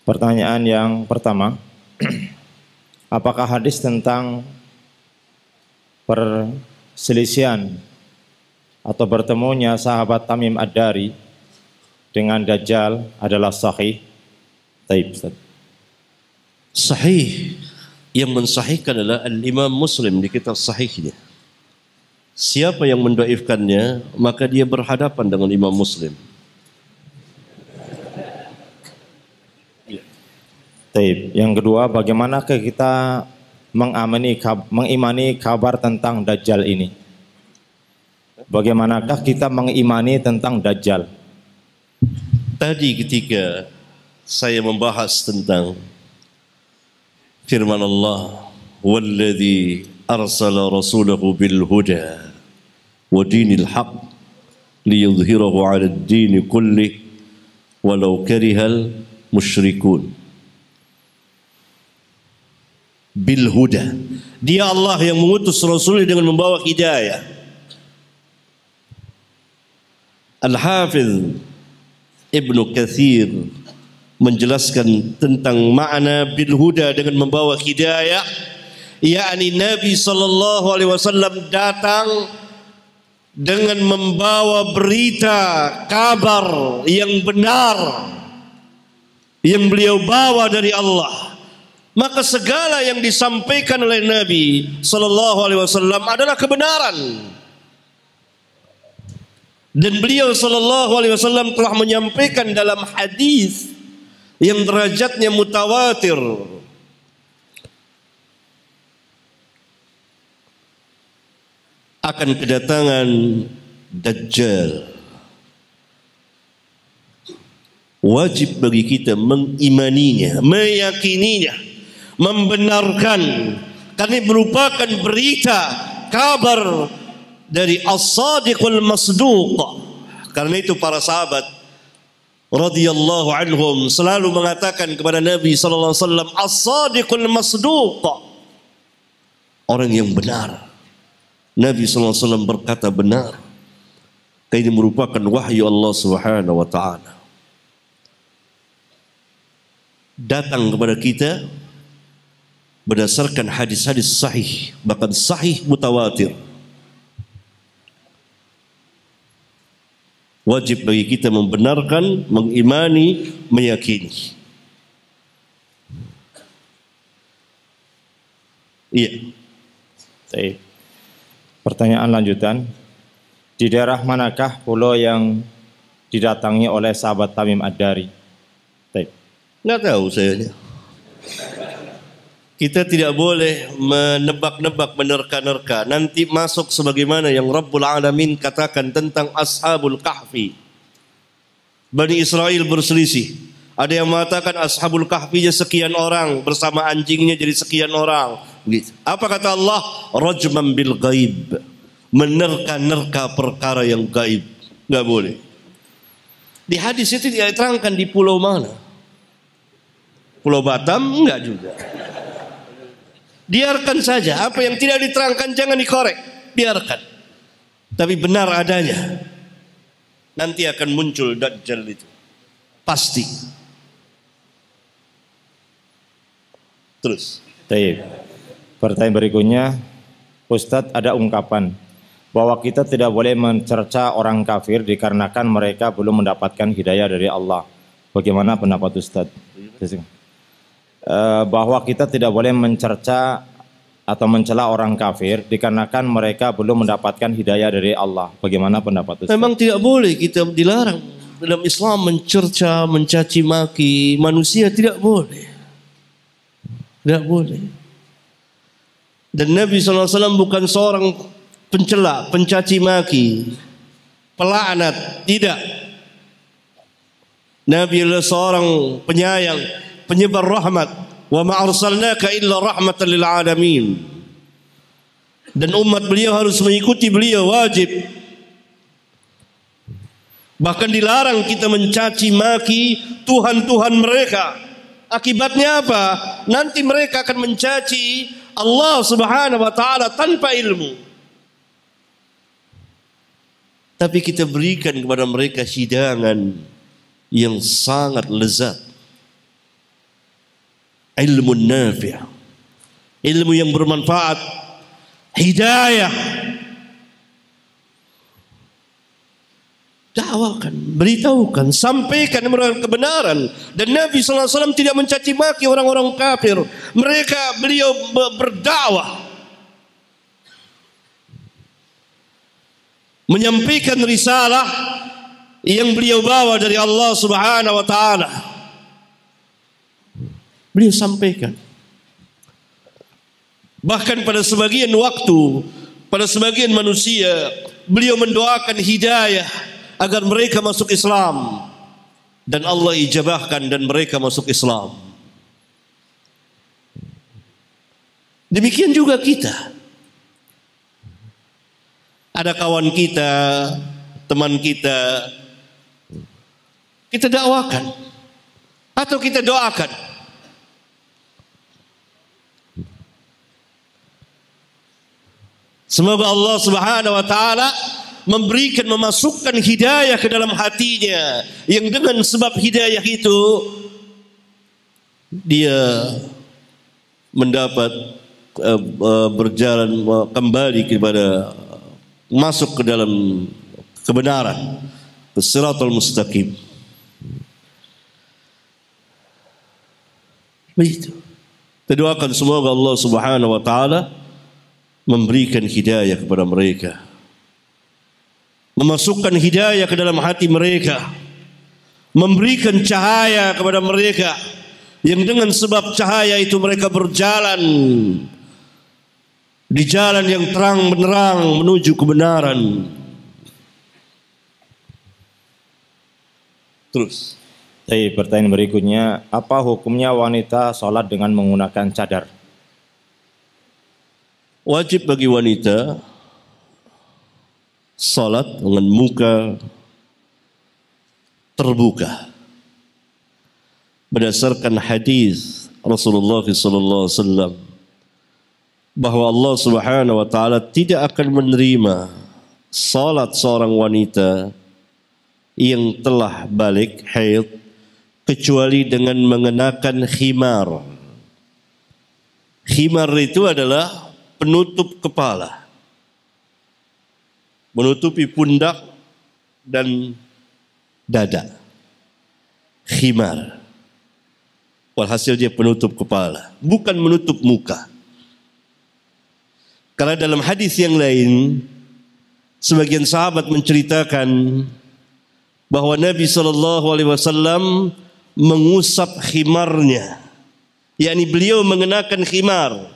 Pertanyaan yang pertama, apakah hadis tentang perselisihan atau bertemunya sahabat Tamim Ad-Dari dengan Dajjal adalah sahih? Taib, Ustaz. Sahih yang mensahihkan adalah Al-Imam Muslim di kitab sahihnya. Siapa yang mendoifkannya, maka dia berhadapan dengan Imam Muslim. Ya. Taib. Yang kedua, bagaimanakah kita mengamini, mengimani kabar tentang Dajjal ini? Bagaimanakah kita mengimani tentang Dajjal? Tadi ketika saya membahas tentang firman Allah, di arsala rasulahu bil huda wa dinil haqq liyudhhirahu din kulli walau Bil huda. Dia Allah yang mengutus Rasulnya dengan membawa hidayah. Al-Hafidh Ibnu Kathir menjelaskan tentang makna bil huda dengan membawa hidayah yakni Nabi sallallahu alaihi wasallam datang dengan membawa berita kabar yang benar yang beliau bawa dari Allah maka segala yang disampaikan oleh Nabi sallallahu alaihi wasallam adalah kebenaran dan beliau sallallahu alaihi wasallam telah menyampaikan dalam hadis yang derajatnya mutawatir. Akan kedatangan Dajjal. Wajib bagi kita mengimaninya, meyakininya, membenarkan. Karena merupakan berita, kabar dari as-sadiqul masduq. Karena itu para sahabat radhiyallahu anhum selalu mengatakan kepada Nabi sallallahu alaihi wasallam as-sadiqul masduq. Orang yang benar. Nabi sallallahu alaihi wasallam berkata benar. Ini merupakan wahyu Allah Subhanahu wa taala. Datang kepada kita berdasarkan hadis-hadis sahih bahkan sahih mutawatir. Wajib bagi kita membenarkan, mengimani, meyakini. Iya. Baik. Pertanyaan lanjutan. Di daerah manakah pulau yang didatangi oleh sahabat Tamim Ad-Dari? Baik. Nggak tahu saya kita tidak boleh menebak-nebak, menerka-nerka. Nanti masuk sebagaimana yang Rabbul Alamin katakan tentang Ashabul Kahfi. Bani Israel berselisih. Ada yang mengatakan Ashabul Kahfinya sekian orang bersama anjingnya jadi sekian orang. Gitu. Apa kata Allah? Rajman bil gaib. Menerka-nerka perkara yang gaib. Enggak boleh. Di hadis itu tidak diterangkan di pulau mana. Pulau Batam enggak juga. Biarkan saja apa yang tidak diterangkan jangan dikorek, biarkan. Tapi benar adanya. Nanti akan muncul dajjal itu. Pasti. Terus. taib Pertanyaan berikutnya, Ustadz ada ungkapan bahwa kita tidak boleh mencerca orang kafir dikarenakan mereka belum mendapatkan hidayah dari Allah. Bagaimana pendapat Ustadz? Eh, bahwa kita tidak boleh mencerca atau mencela orang kafir dikarenakan mereka belum mendapatkan hidayah dari Allah. Bagaimana pendapat Ustaz? Memang tidak boleh kita dilarang dalam Islam mencerca, mencaci maki manusia tidak boleh. Tidak boleh. Dan Nabi SAW bukan seorang pencela, pencaci maki, pelaknat, tidak. Nabi adalah seorang penyayang, penyebar rahmat wa ma arsalnaka illa rahmatan lil alamin dan umat beliau harus mengikuti beliau wajib bahkan dilarang kita mencaci maki tuhan-tuhan mereka akibatnya apa nanti mereka akan mencaci Allah Subhanahu wa taala tanpa ilmu tapi kita berikan kepada mereka hidangan yang sangat lezat ilmu nafi' ilmu yang bermanfaat hidayah dakwakan beritahukan sampaikan mereka kebenaran dan Nabi SAW alaihi wasallam tidak mencaci maki orang-orang kafir mereka beliau berdakwah menyampaikan risalah yang beliau bawa dari Allah Subhanahu wa taala Beliau sampaikan. Bahkan pada sebagian waktu, pada sebagian manusia, beliau mendoakan hidayah agar mereka masuk Islam. Dan Allah ijabahkan dan mereka masuk Islam. Demikian juga kita. Ada kawan kita, teman kita, kita dakwakan atau kita doakan. Semoga Allah Subhanahu wa taala memberikan memasukkan hidayah ke dalam hatinya yang dengan sebab hidayah itu dia mendapat eh, eh, berjalan eh, kembali kepada masuk ke dalam kebenaran siratal mustaqim begitu kita doakan semoga Allah Subhanahu wa taala memberikan hidayah kepada mereka memasukkan hidayah ke dalam hati mereka memberikan cahaya kepada mereka yang dengan sebab cahaya itu mereka berjalan di jalan yang terang benderang menuju kebenaran terus Jadi pertanyaan berikutnya apa hukumnya wanita sholat dengan menggunakan cadar Wajib bagi wanita salat dengan muka terbuka. Berdasarkan hadis Rasulullah sallallahu alaihi wasallam bahwa Allah Subhanahu wa taala tidak akan menerima salat seorang wanita yang telah balik haid kecuali dengan mengenakan khimar. Khimar itu adalah penutup kepala, menutupi pundak dan dada. Khimar. Walhasil dia penutup kepala, bukan menutup muka. Karena dalam hadis yang lain, sebagian sahabat menceritakan bahwa Nabi Shallallahu Alaihi Wasallam mengusap khimarnya, yakni beliau mengenakan khimar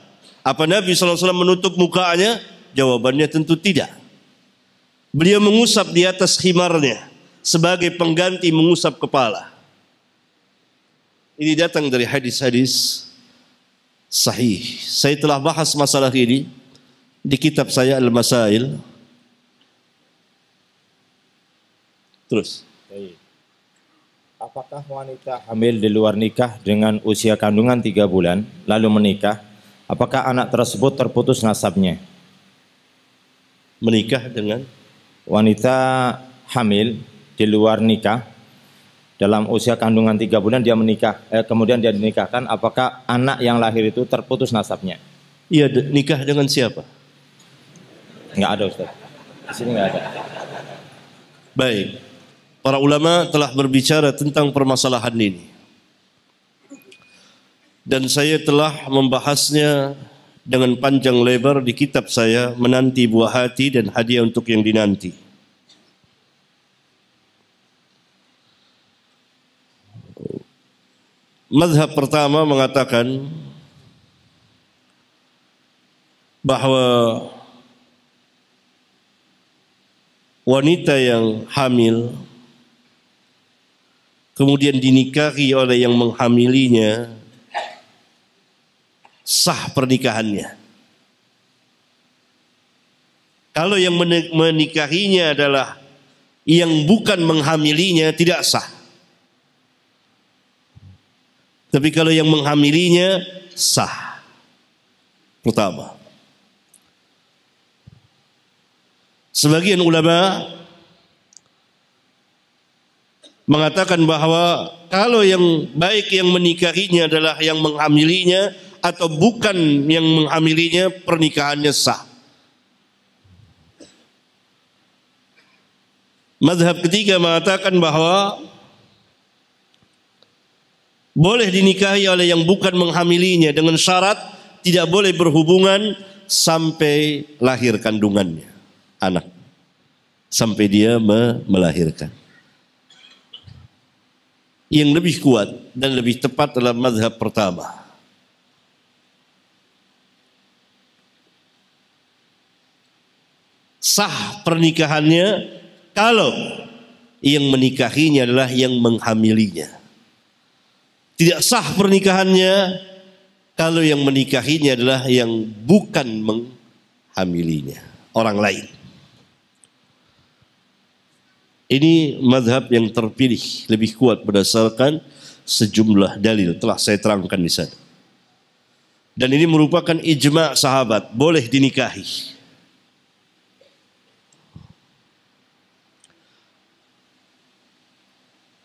apa Nabi SAW menutup mukanya? Jawabannya tentu tidak. Beliau mengusap di atas khimarnya sebagai pengganti mengusap kepala. Ini datang dari hadis-hadis sahih. Saya telah bahas masalah ini di kitab saya Al-Masail. Terus. Apakah wanita hamil di luar nikah dengan usia kandungan tiga bulan lalu menikah Apakah anak tersebut terputus nasabnya? Menikah dengan wanita hamil di luar nikah dalam usia kandungan tiga bulan dia menikah eh, kemudian dia dinikahkan apakah anak yang lahir itu terputus nasabnya iya nikah dengan siapa Enggak ada ustaz di sini nggak ada baik para ulama telah berbicara tentang permasalahan ini dan saya telah membahasnya dengan panjang lebar di kitab saya menanti buah hati dan hadiah untuk yang dinanti. Mazhab pertama mengatakan bahwa wanita yang hamil kemudian dinikahi oleh yang menghamilinya sah pernikahannya. Kalau yang menikahinya adalah yang bukan menghamilinya tidak sah. Tapi kalau yang menghamilinya sah. Pertama. Sebagian ulama mengatakan bahwa kalau yang baik yang menikahinya adalah yang menghamilinya atau bukan yang menghamilinya pernikahannya sah. Mazhab ketiga mengatakan bahwa boleh dinikahi oleh yang bukan menghamilinya dengan syarat tidak boleh berhubungan sampai lahir kandungannya anak sampai dia melahirkan yang lebih kuat dan lebih tepat adalah mazhab pertama sah pernikahannya kalau yang menikahinya adalah yang menghamilinya. Tidak sah pernikahannya kalau yang menikahinya adalah yang bukan menghamilinya, orang lain. Ini madhab yang terpilih lebih kuat berdasarkan sejumlah dalil telah saya terangkan di sana. Dan ini merupakan ijma sahabat, boleh dinikahi.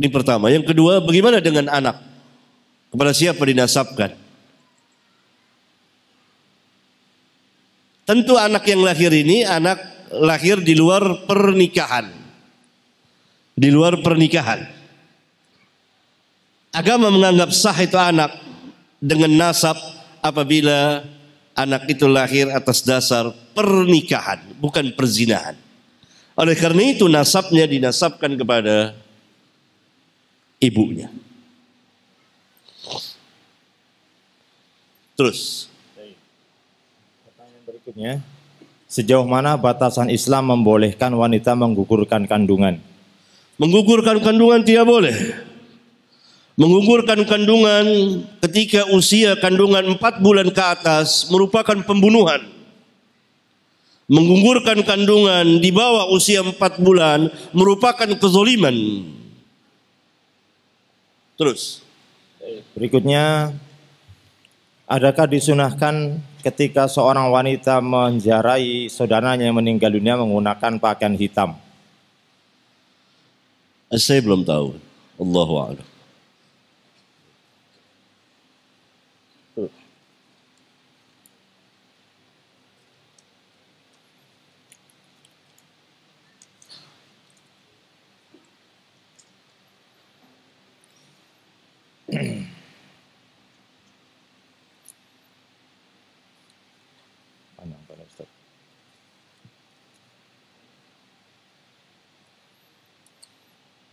Ini pertama. Yang kedua, bagaimana dengan anak? Kepada siapa dinasabkan? Tentu anak yang lahir ini anak lahir di luar pernikahan. Di luar pernikahan. Agama menganggap sah itu anak dengan nasab apabila anak itu lahir atas dasar pernikahan, bukan perzinahan. Oleh karena itu nasabnya dinasabkan kepada ibunya. Terus. Pertanyaan berikutnya, sejauh mana batasan Islam membolehkan wanita menggugurkan kandungan? Menggugurkan kandungan tidak boleh. Menggugurkan kandungan ketika usia kandungan 4 bulan ke atas merupakan pembunuhan. Menggugurkan kandungan di bawah usia 4 bulan merupakan kezoliman. Terus. Berikutnya, adakah disunahkan ketika seorang wanita menjarai saudaranya yang meninggal dunia menggunakan pakaian hitam? Eh, saya belum tahu. Allahu a'lam.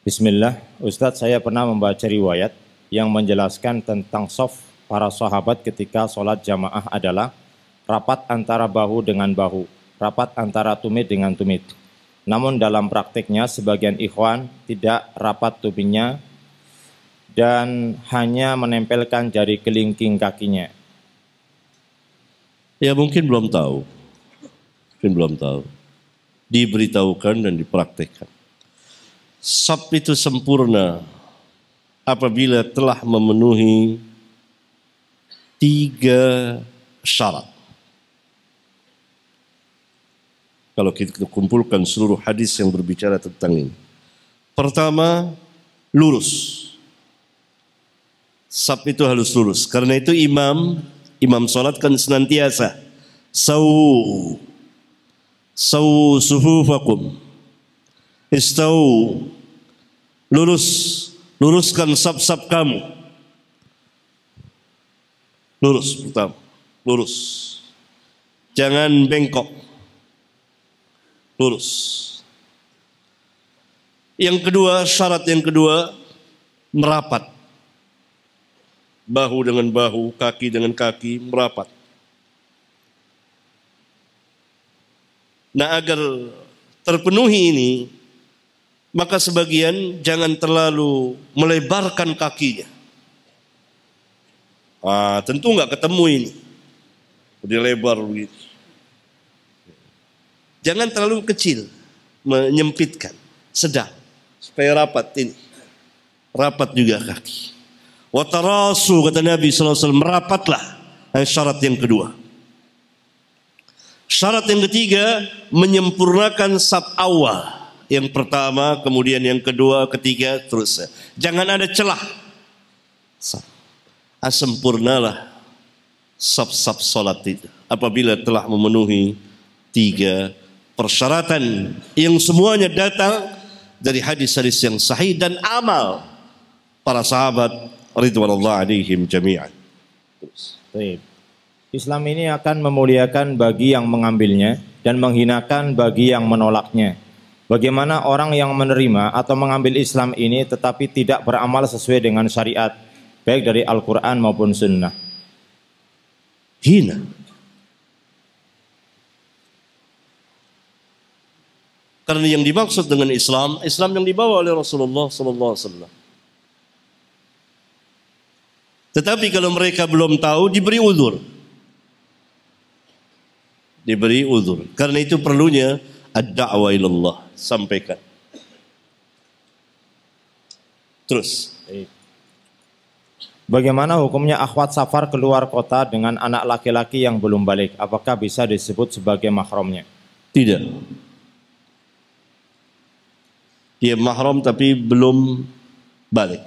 Bismillah, Ustadz saya pernah membaca riwayat yang menjelaskan tentang Sof para sahabat ketika sholat jamaah adalah rapat antara bahu dengan bahu, rapat antara tumit dengan tumit. Namun dalam praktiknya sebagian ikhwan tidak rapat tubinya dan hanya menempelkan jari kelingking kakinya. Ya mungkin belum tahu, mungkin belum tahu. Diberitahukan dan dipraktekkan. Sab itu sempurna apabila telah memenuhi tiga syarat. Kalau kita kumpulkan seluruh hadis yang berbicara tentang ini. Pertama, lurus. Sab itu harus lurus. Karena itu imam, imam sholat kan senantiasa. Sawu. Sawu sufufakum. Istau lurus luruskan sab-sab kamu. Lurus pertama, lurus. Jangan bengkok. Lurus. Yang kedua, syarat yang kedua merapat. Bahu dengan bahu, kaki dengan kaki merapat. Nah, agar terpenuhi ini, maka sebagian jangan terlalu melebarkan kakinya. Ah, tentu nggak ketemu ini. Udah lebar begitu. Jangan terlalu kecil, menyempitkan, sedang, supaya rapat ini. Rapat juga kaki. rasu kata Nabi SAW merapatlah. Syarat yang kedua. Syarat yang ketiga menyempurnakan sab awal yang pertama, kemudian yang kedua, ketiga, terus. Jangan ada celah. Asempurnalah sab-sab solat itu apabila telah memenuhi tiga persyaratan yang semuanya datang dari hadis-hadis yang sahih dan amal para sahabat ridwanullah alaihim jami'an. Baik. Islam ini akan memuliakan bagi yang mengambilnya dan menghinakan bagi yang menolaknya. Bagaimana orang yang menerima atau mengambil Islam ini tetapi tidak beramal sesuai dengan syariat baik dari Al-Qur'an maupun sunnah? Hina. Karena yang dimaksud dengan Islam, Islam yang dibawa oleh Rasulullah sallallahu alaihi wasallam. Tetapi kalau mereka belum tahu diberi uzur. Diberi uzur. Karena itu perlunya ad-da'wa ilallah sampaikan. Terus. Bagaimana hukumnya akhwat safar keluar kota dengan anak laki-laki yang belum balik? Apakah bisa disebut sebagai mahramnya? Tidak. Dia mahram tapi belum balik.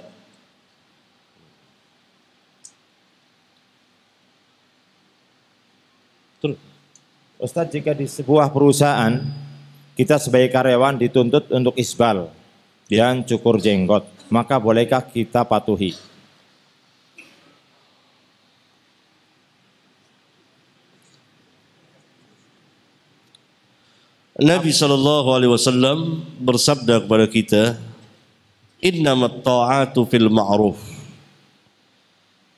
Terus. Ustaz, jika di sebuah perusahaan kita sebagai karyawan dituntut untuk isbal ya. dan cukur jenggot. Maka bolehkah kita patuhi? Nabi Shallallahu Alaihi Wasallam bersabda kepada kita, Inna ta'atu fil ma'ruf.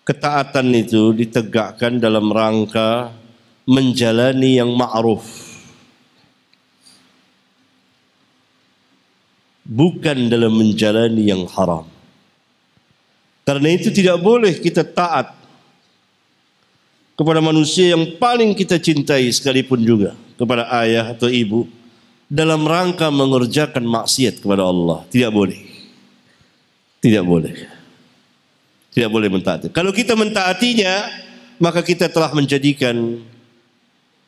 Ketaatan itu ditegakkan dalam rangka menjalani yang ma'ruf bukan dalam menjalani yang haram. Karena itu tidak boleh kita taat kepada manusia yang paling kita cintai sekalipun juga kepada ayah atau ibu dalam rangka mengerjakan maksiat kepada Allah tidak boleh tidak boleh tidak boleh mentaati kalau kita mentaatinya maka kita telah menjadikan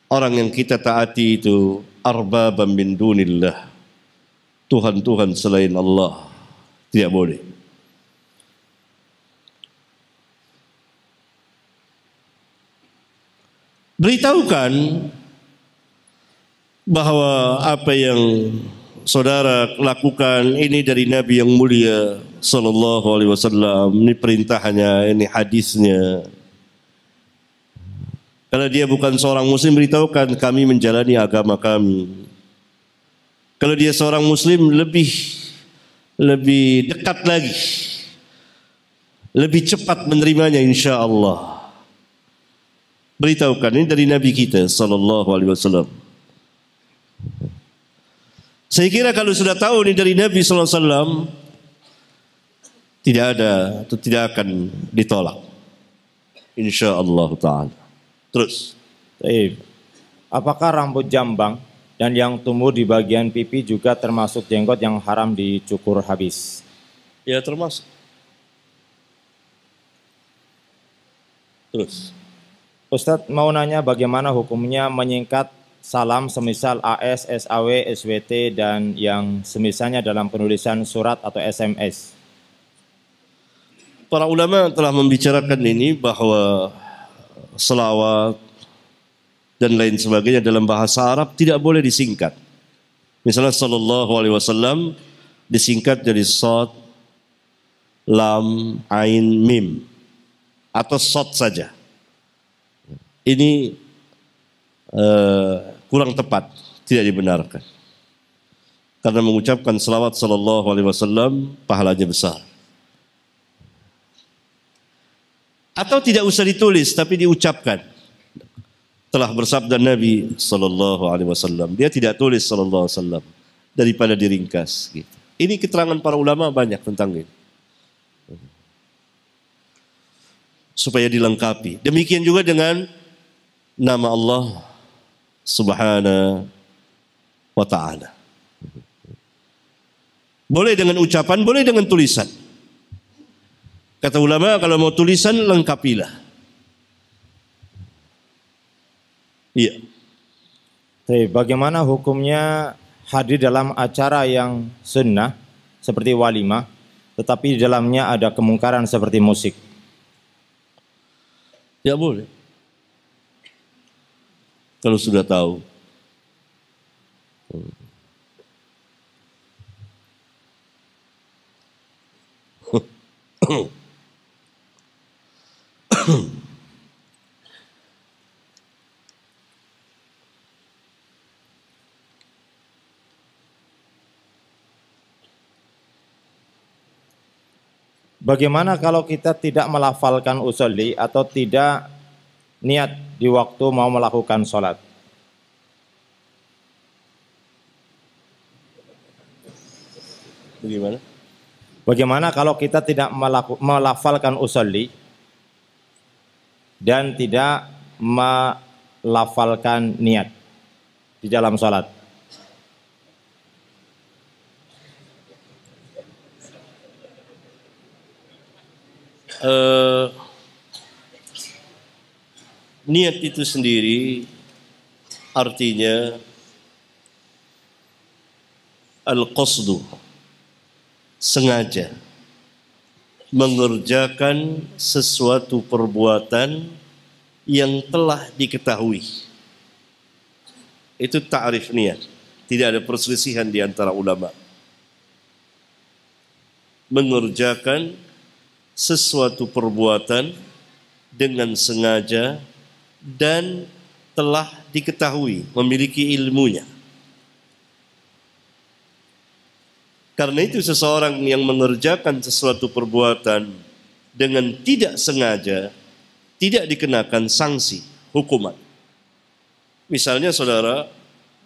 orang yang kita taati itu arbabam min dunillah Tuhan-Tuhan selain Allah. Tidak boleh. Beritahukan bahwa apa yang saudara lakukan ini dari Nabi yang mulia sallallahu alaihi wasallam. Ini perintahnya, ini hadisnya. Karena dia bukan seorang muslim beritahukan kami menjalani agama kami. Kalau dia seorang muslim lebih lebih dekat lagi. Lebih cepat menerimanya insya Allah. Beritahukan ini dari Nabi kita sallallahu alaihi wasallam. Saya kira kalau sudah tahu ini dari Nabi sallallahu alaihi wasallam tidak ada atau tidak akan ditolak. Insya Allah taala. Terus. Eh. Apakah rambut jambang dan yang tumbuh di bagian pipi juga termasuk jenggot yang haram dicukur habis. Ya termasuk. Terus. Ustadz mau nanya bagaimana hukumnya menyingkat salam semisal AS, SAW, SWT dan yang semisalnya dalam penulisan surat atau SMS. Para ulama telah membicarakan ini bahwa selawat dan lain sebagainya dalam bahasa Arab tidak boleh disingkat. Misalnya Sallallahu Alaihi Wasallam disingkat jadi Sod, Lam, Ain, Mim atau Sod saja. Ini uh, kurang tepat, tidak dibenarkan. Karena mengucapkan salawat Sallallahu Alaihi Wasallam pahalanya besar. Atau tidak usah ditulis tapi diucapkan telah bersabda Nabi Shallallahu Alaihi Wasallam. Dia tidak tulis Shallallahu Alaihi Wasallam daripada diringkas. Gitu. Ini keterangan para ulama banyak tentang ini. Supaya dilengkapi. Demikian juga dengan nama Allah Subhanahu wa Ta'ala. Boleh dengan ucapan, boleh dengan tulisan. Kata ulama, kalau mau tulisan lengkapilah. Iya. Tapi bagaimana hukumnya hadir dalam acara yang sunnah seperti walimah, tetapi di dalamnya ada kemungkaran seperti musik? Ya boleh. Kalau sudah tahu. Hmm. Bagaimana kalau kita tidak melafalkan usolli atau tidak niat di waktu mau melakukan sholat? Bagaimana? Bagaimana kalau kita tidak melaku, melafalkan usolli dan tidak melafalkan niat di dalam sholat? eh, niat itu sendiri artinya al-qasdu sengaja mengerjakan sesuatu perbuatan yang telah diketahui. Itu ta'rif niat. Tidak ada perselisihan di antara ulama. Mengerjakan sesuatu perbuatan dengan sengaja dan telah diketahui memiliki ilmunya. Karena itu seseorang yang mengerjakan sesuatu perbuatan dengan tidak sengaja tidak dikenakan sanksi hukuman. Misalnya saudara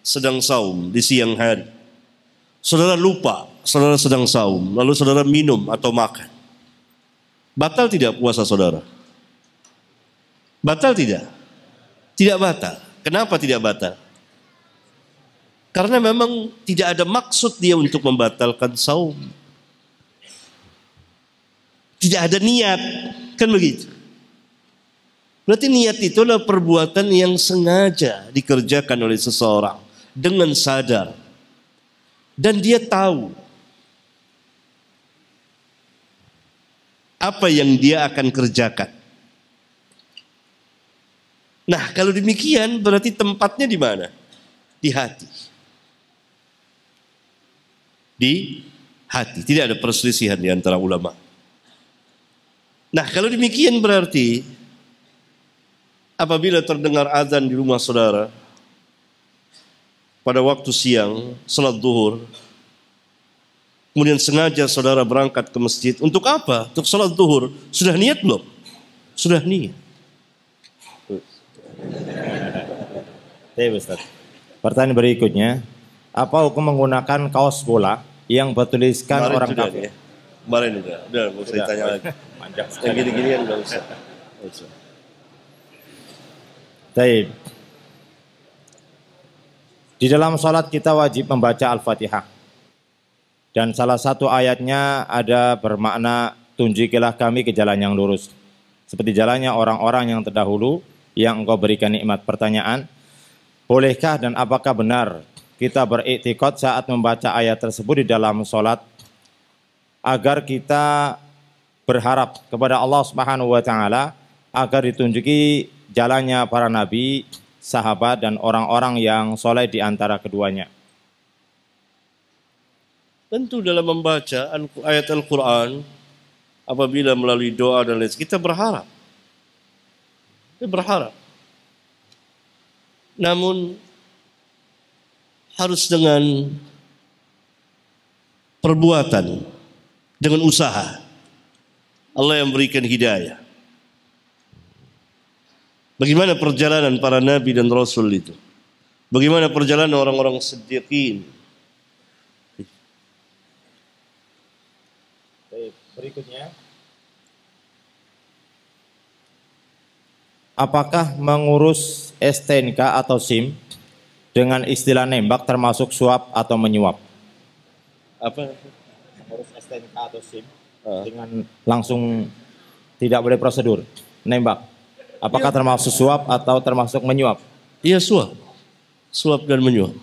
sedang saum di siang hari. Saudara lupa saudara sedang saum, lalu saudara minum atau makan Batal tidak puasa saudara? Batal tidak? Tidak batal. Kenapa tidak batal? Karena memang tidak ada maksud dia untuk membatalkan saum. Tidak ada niat, kan begitu. Berarti niat itu adalah perbuatan yang sengaja dikerjakan oleh seseorang dengan sadar. Dan dia tahu apa yang dia akan kerjakan. Nah, kalau demikian berarti tempatnya di mana? Di hati. Di hati. Tidak ada perselisihan di antara ulama. Nah, kalau demikian berarti apabila terdengar azan di rumah saudara pada waktu siang, salat zuhur, kemudian sengaja saudara berangkat ke masjid, untuk apa? Untuk sholat zuhur. Sudah niat belum? Sudah niat. Pertanyaan berikutnya, apa hukum menggunakan kaos bola yang bertuliskan Kemarin orang kafir? Ya. Kemarin udah, udah mau usah ditanya lagi. Yang gini-ginian nggak usah. Taib. Di dalam sholat kita wajib membaca Al-Fatihah. Dan salah satu ayatnya ada bermakna tunjukilah kami ke jalan yang lurus. Seperti jalannya orang-orang yang terdahulu yang engkau berikan nikmat. Pertanyaan, bolehkah dan apakah benar kita beriktikot saat membaca ayat tersebut di dalam sholat agar kita berharap kepada Allah Subhanahu wa taala agar ditunjuki jalannya para nabi, sahabat dan orang-orang yang soleh di antara keduanya. Tentu dalam membaca ayat Al-Quran, apabila melalui doa dan lain kita berharap. Kita berharap. Namun harus dengan perbuatan, dengan usaha. Allah yang berikan hidayah. Bagaimana perjalanan para nabi dan rasul itu? Bagaimana perjalanan orang-orang sediqin? apakah mengurus STNK atau SIM dengan istilah nembak termasuk suap atau menyuap? Apa mengurus STNK atau SIM ah. dengan langsung tidak boleh prosedur nembak? Apakah ya. termasuk suap atau termasuk menyuap? Iya suap, suap dan menyuap.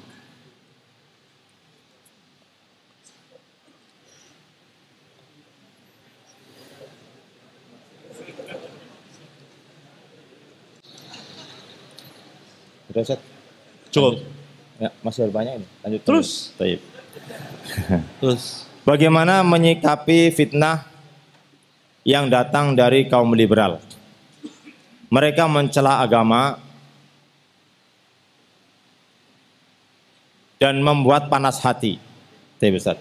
Udah Cukup. Ya, masih banyak ini. Lanjut. Terus. Baik. Terus. Bagaimana menyikapi fitnah yang datang dari kaum liberal? Mereka mencela agama dan membuat panas hati. Tapi Ustaz.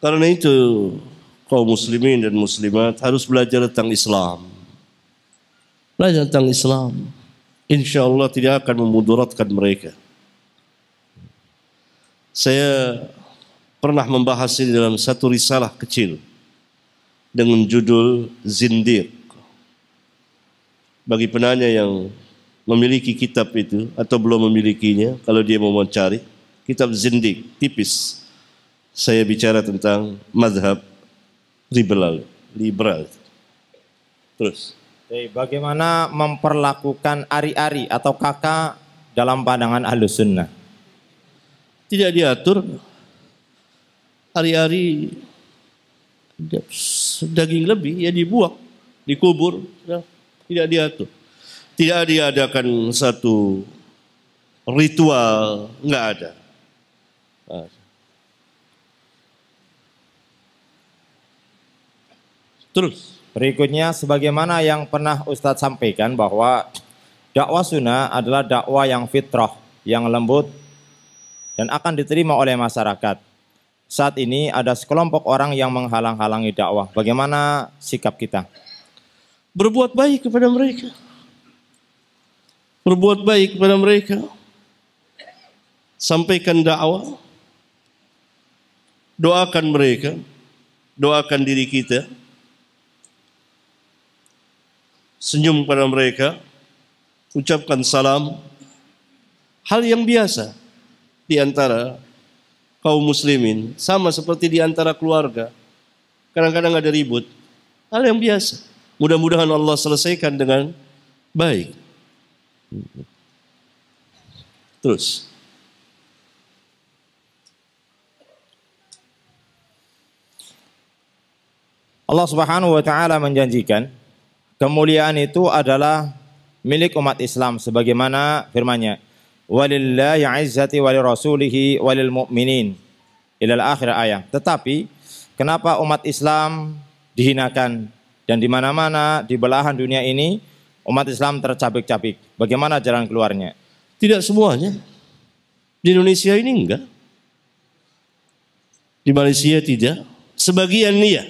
Karena itu kaum muslimin dan muslimat harus belajar tentang Islam. Belajar tentang Islam. Insya Allah tidak akan memudaratkan mereka. Saya pernah membahas ini dalam satu risalah kecil dengan judul Zindir. Bagi penanya yang memiliki kitab itu atau belum memilikinya, kalau dia mau mencari, kitab Zindik, tipis. Saya bicara tentang mazhab liberal, liberal. Terus bagaimana memperlakukan ari-ari atau kakak dalam pandangan ahlu sunnah? Tidak diatur. Ari-ari daging lebih ya dibuang, dikubur, ya. tidak diatur. Tidak diadakan satu ritual, enggak ada. Terus. Berikutnya sebagaimana yang pernah Ustadz sampaikan bahwa dakwah sunnah adalah dakwah yang fitrah, yang lembut dan akan diterima oleh masyarakat. Saat ini ada sekelompok orang yang menghalang-halangi dakwah. Bagaimana sikap kita? Berbuat baik kepada mereka. Berbuat baik kepada mereka. Sampaikan dakwah. Doakan mereka. Doakan diri kita senyum kepada mereka, ucapkan salam. Hal yang biasa di antara kaum muslimin, sama seperti di antara keluarga. Kadang-kadang ada ribut. Hal yang biasa. Mudah-mudahan Allah selesaikan dengan baik. Terus. Allah Subhanahu wa taala menjanjikan kemuliaan itu adalah milik umat Islam sebagaimana firman-Nya walillahi izzati wal rasulihi walil mu'minin ilal akhir ayat. Tetapi kenapa umat Islam dihinakan dan di mana-mana di belahan dunia ini umat Islam tercabik-cabik. Bagaimana jalan keluarnya? Tidak semuanya. Di Indonesia ini enggak. Di Malaysia tidak. Sebagian iya.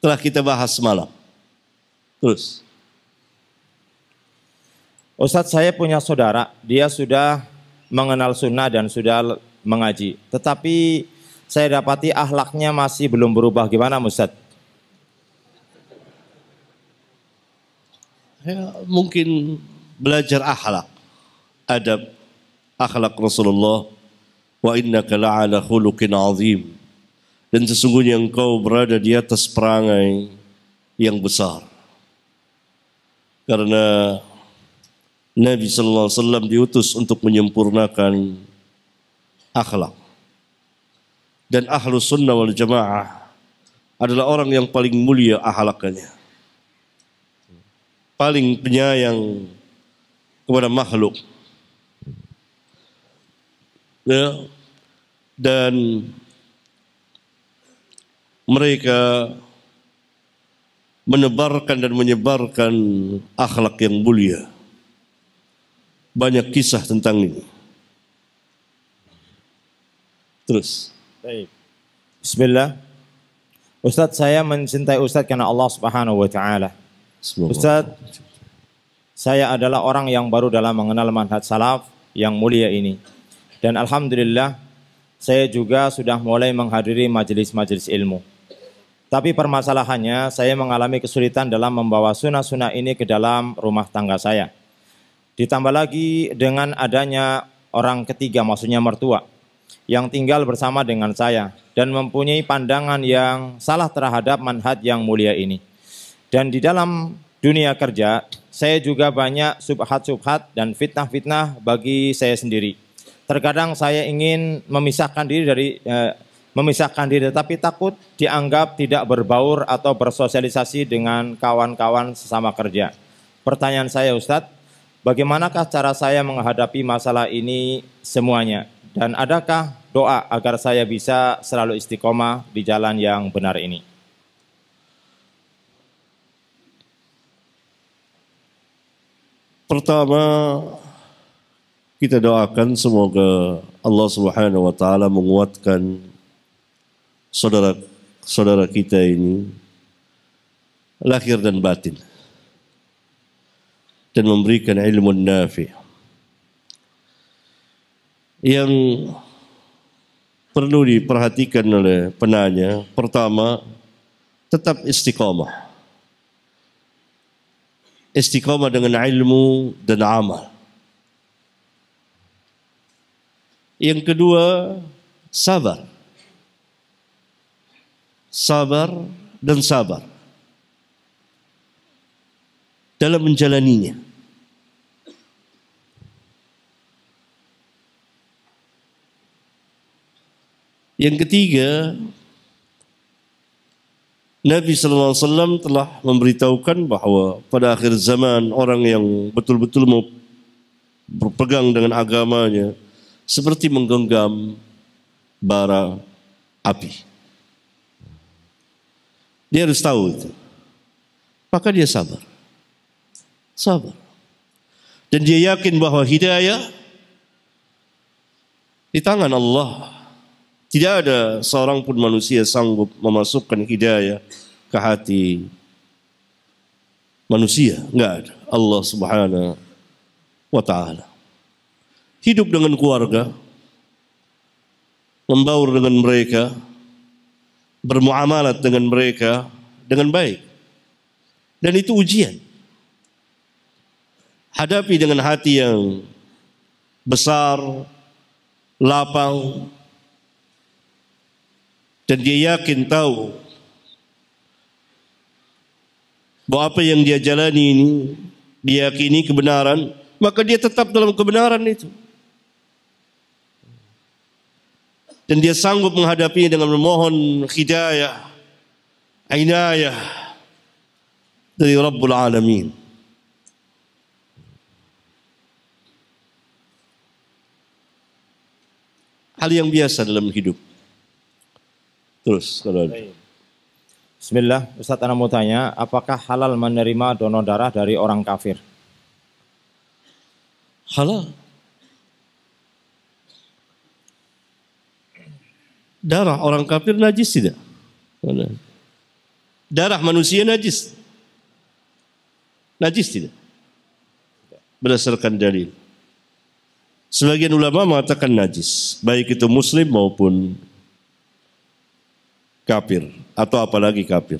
Telah kita bahas semalam. Terus. Ustadz saya punya saudara, dia sudah mengenal sunnah dan sudah mengaji. Tetapi saya dapati ahlaknya masih belum berubah. Gimana Ustadz? Ya, mungkin belajar ahlak, adab, akhlak Rasulullah wa innaka la'ala khulukin azim dan sesungguhnya engkau berada di atas perangai yang besar karena Nabi sallallahu alaihi wasallam diutus untuk menyempurnakan akhlak. Dan ahlu sunnah wal jamaah adalah orang yang paling mulia akhlaknya, Paling penyayang kepada makhluk. Ya. Dan mereka menebarkan dan menyebarkan akhlak yang mulia. Banyak kisah tentang ini. Terus. Baik. Bismillah. Ustaz saya mencintai Ustaz karena Allah Subhanahu wa taala. Ustaz saya adalah orang yang baru dalam mengenal manhaj salaf yang mulia ini. Dan alhamdulillah saya juga sudah mulai menghadiri majelis-majelis ilmu. Tapi permasalahannya saya mengalami kesulitan dalam membawa sunnah-sunnah ini ke dalam rumah tangga saya. Ditambah lagi dengan adanya orang ketiga maksudnya mertua yang tinggal bersama dengan saya dan mempunyai pandangan yang salah terhadap manhat yang mulia ini. Dan di dalam dunia kerja saya juga banyak subhat-subhat dan fitnah-fitnah bagi saya sendiri. Terkadang saya ingin memisahkan diri dari eh, memisahkan diri tapi takut dianggap tidak berbaur atau bersosialisasi dengan kawan-kawan sesama kerja. Pertanyaan saya Ustadz, bagaimanakah cara saya menghadapi masalah ini semuanya? Dan adakah doa agar saya bisa selalu istiqomah di jalan yang benar ini? Pertama, kita doakan semoga Allah Subhanahu wa taala menguatkan saudara saudara kita ini lahir dan batin dan memberikan ilmu nafi yang perlu diperhatikan oleh penanya pertama tetap istiqomah istiqomah dengan ilmu dan amal yang kedua sabar sabar dan sabar dalam menjalaninya. Yang ketiga, Nabi SAW telah memberitahukan bahawa pada akhir zaman orang yang betul-betul mau berpegang dengan agamanya seperti menggenggam bara api. Dia harus tahu itu. Maka dia sabar. Sabar. Dan dia yakin bahwa hidayah di tangan Allah. Tidak ada seorang pun manusia sanggup memasukkan hidayah ke hati manusia. Enggak ada. Allah subhanahu wa ta'ala. Hidup dengan keluarga. Membaur dengan mereka. Mereka bermuamalat dengan mereka dengan baik. Dan itu ujian. Hadapi dengan hati yang besar, lapang, dan dia yakin tahu bahwa apa yang dia jalani ini diyakini kebenaran, maka dia tetap dalam kebenaran itu. dan dia sanggup menghadapinya dengan memohon hidayah, inayah dari Rabbul Alamin. Hal yang biasa dalam hidup. Terus, kalau ada. Bismillah, Ustaz Ana mau tanya, apakah halal menerima donor darah dari orang kafir? Halal. Darah orang kafir najis tidak? Darah manusia najis. Najis tidak? Berdasarkan dalil. Sebagian ulama mengatakan najis, baik itu muslim maupun kafir atau apalagi kafir.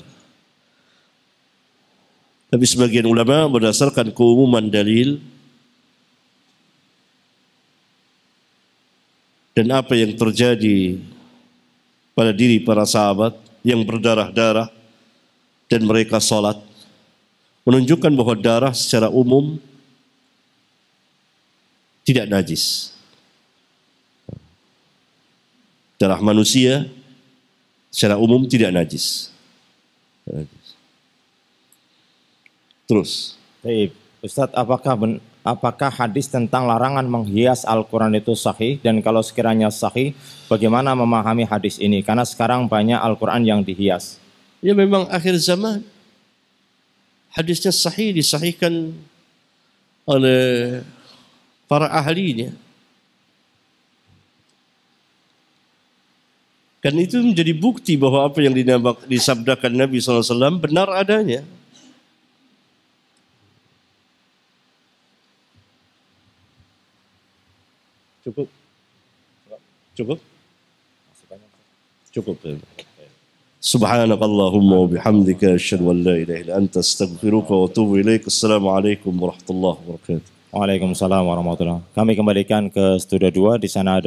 Tapi sebagian ulama berdasarkan keumuman dalil dan apa yang terjadi pada diri para sahabat yang berdarah-darah dan mereka sholat menunjukkan bahwa darah secara umum tidak najis. Darah manusia secara umum tidak najis. Terus. Baik, Ustadz apakah apakah hadis tentang larangan menghias Al-Quran itu sahih dan kalau sekiranya sahih bagaimana memahami hadis ini karena sekarang banyak Al-Quran yang dihias ya memang akhir zaman hadisnya sahih disahihkan oleh para ahlinya dan itu menjadi bukti bahwa apa yang disabdakan Nabi SAW benar adanya Cukup. Cukup. Cukup. Ya. Subhanakallahumma wa bihamdika asyhadu an la ilaha illa anta astaghfiruka wa atubu ilaik. Assalamualaikum warahmatullahi wabarakatuh. Waalaikumsalam warahmatullahi. Kami kembalikan ke studio 2 di sana ada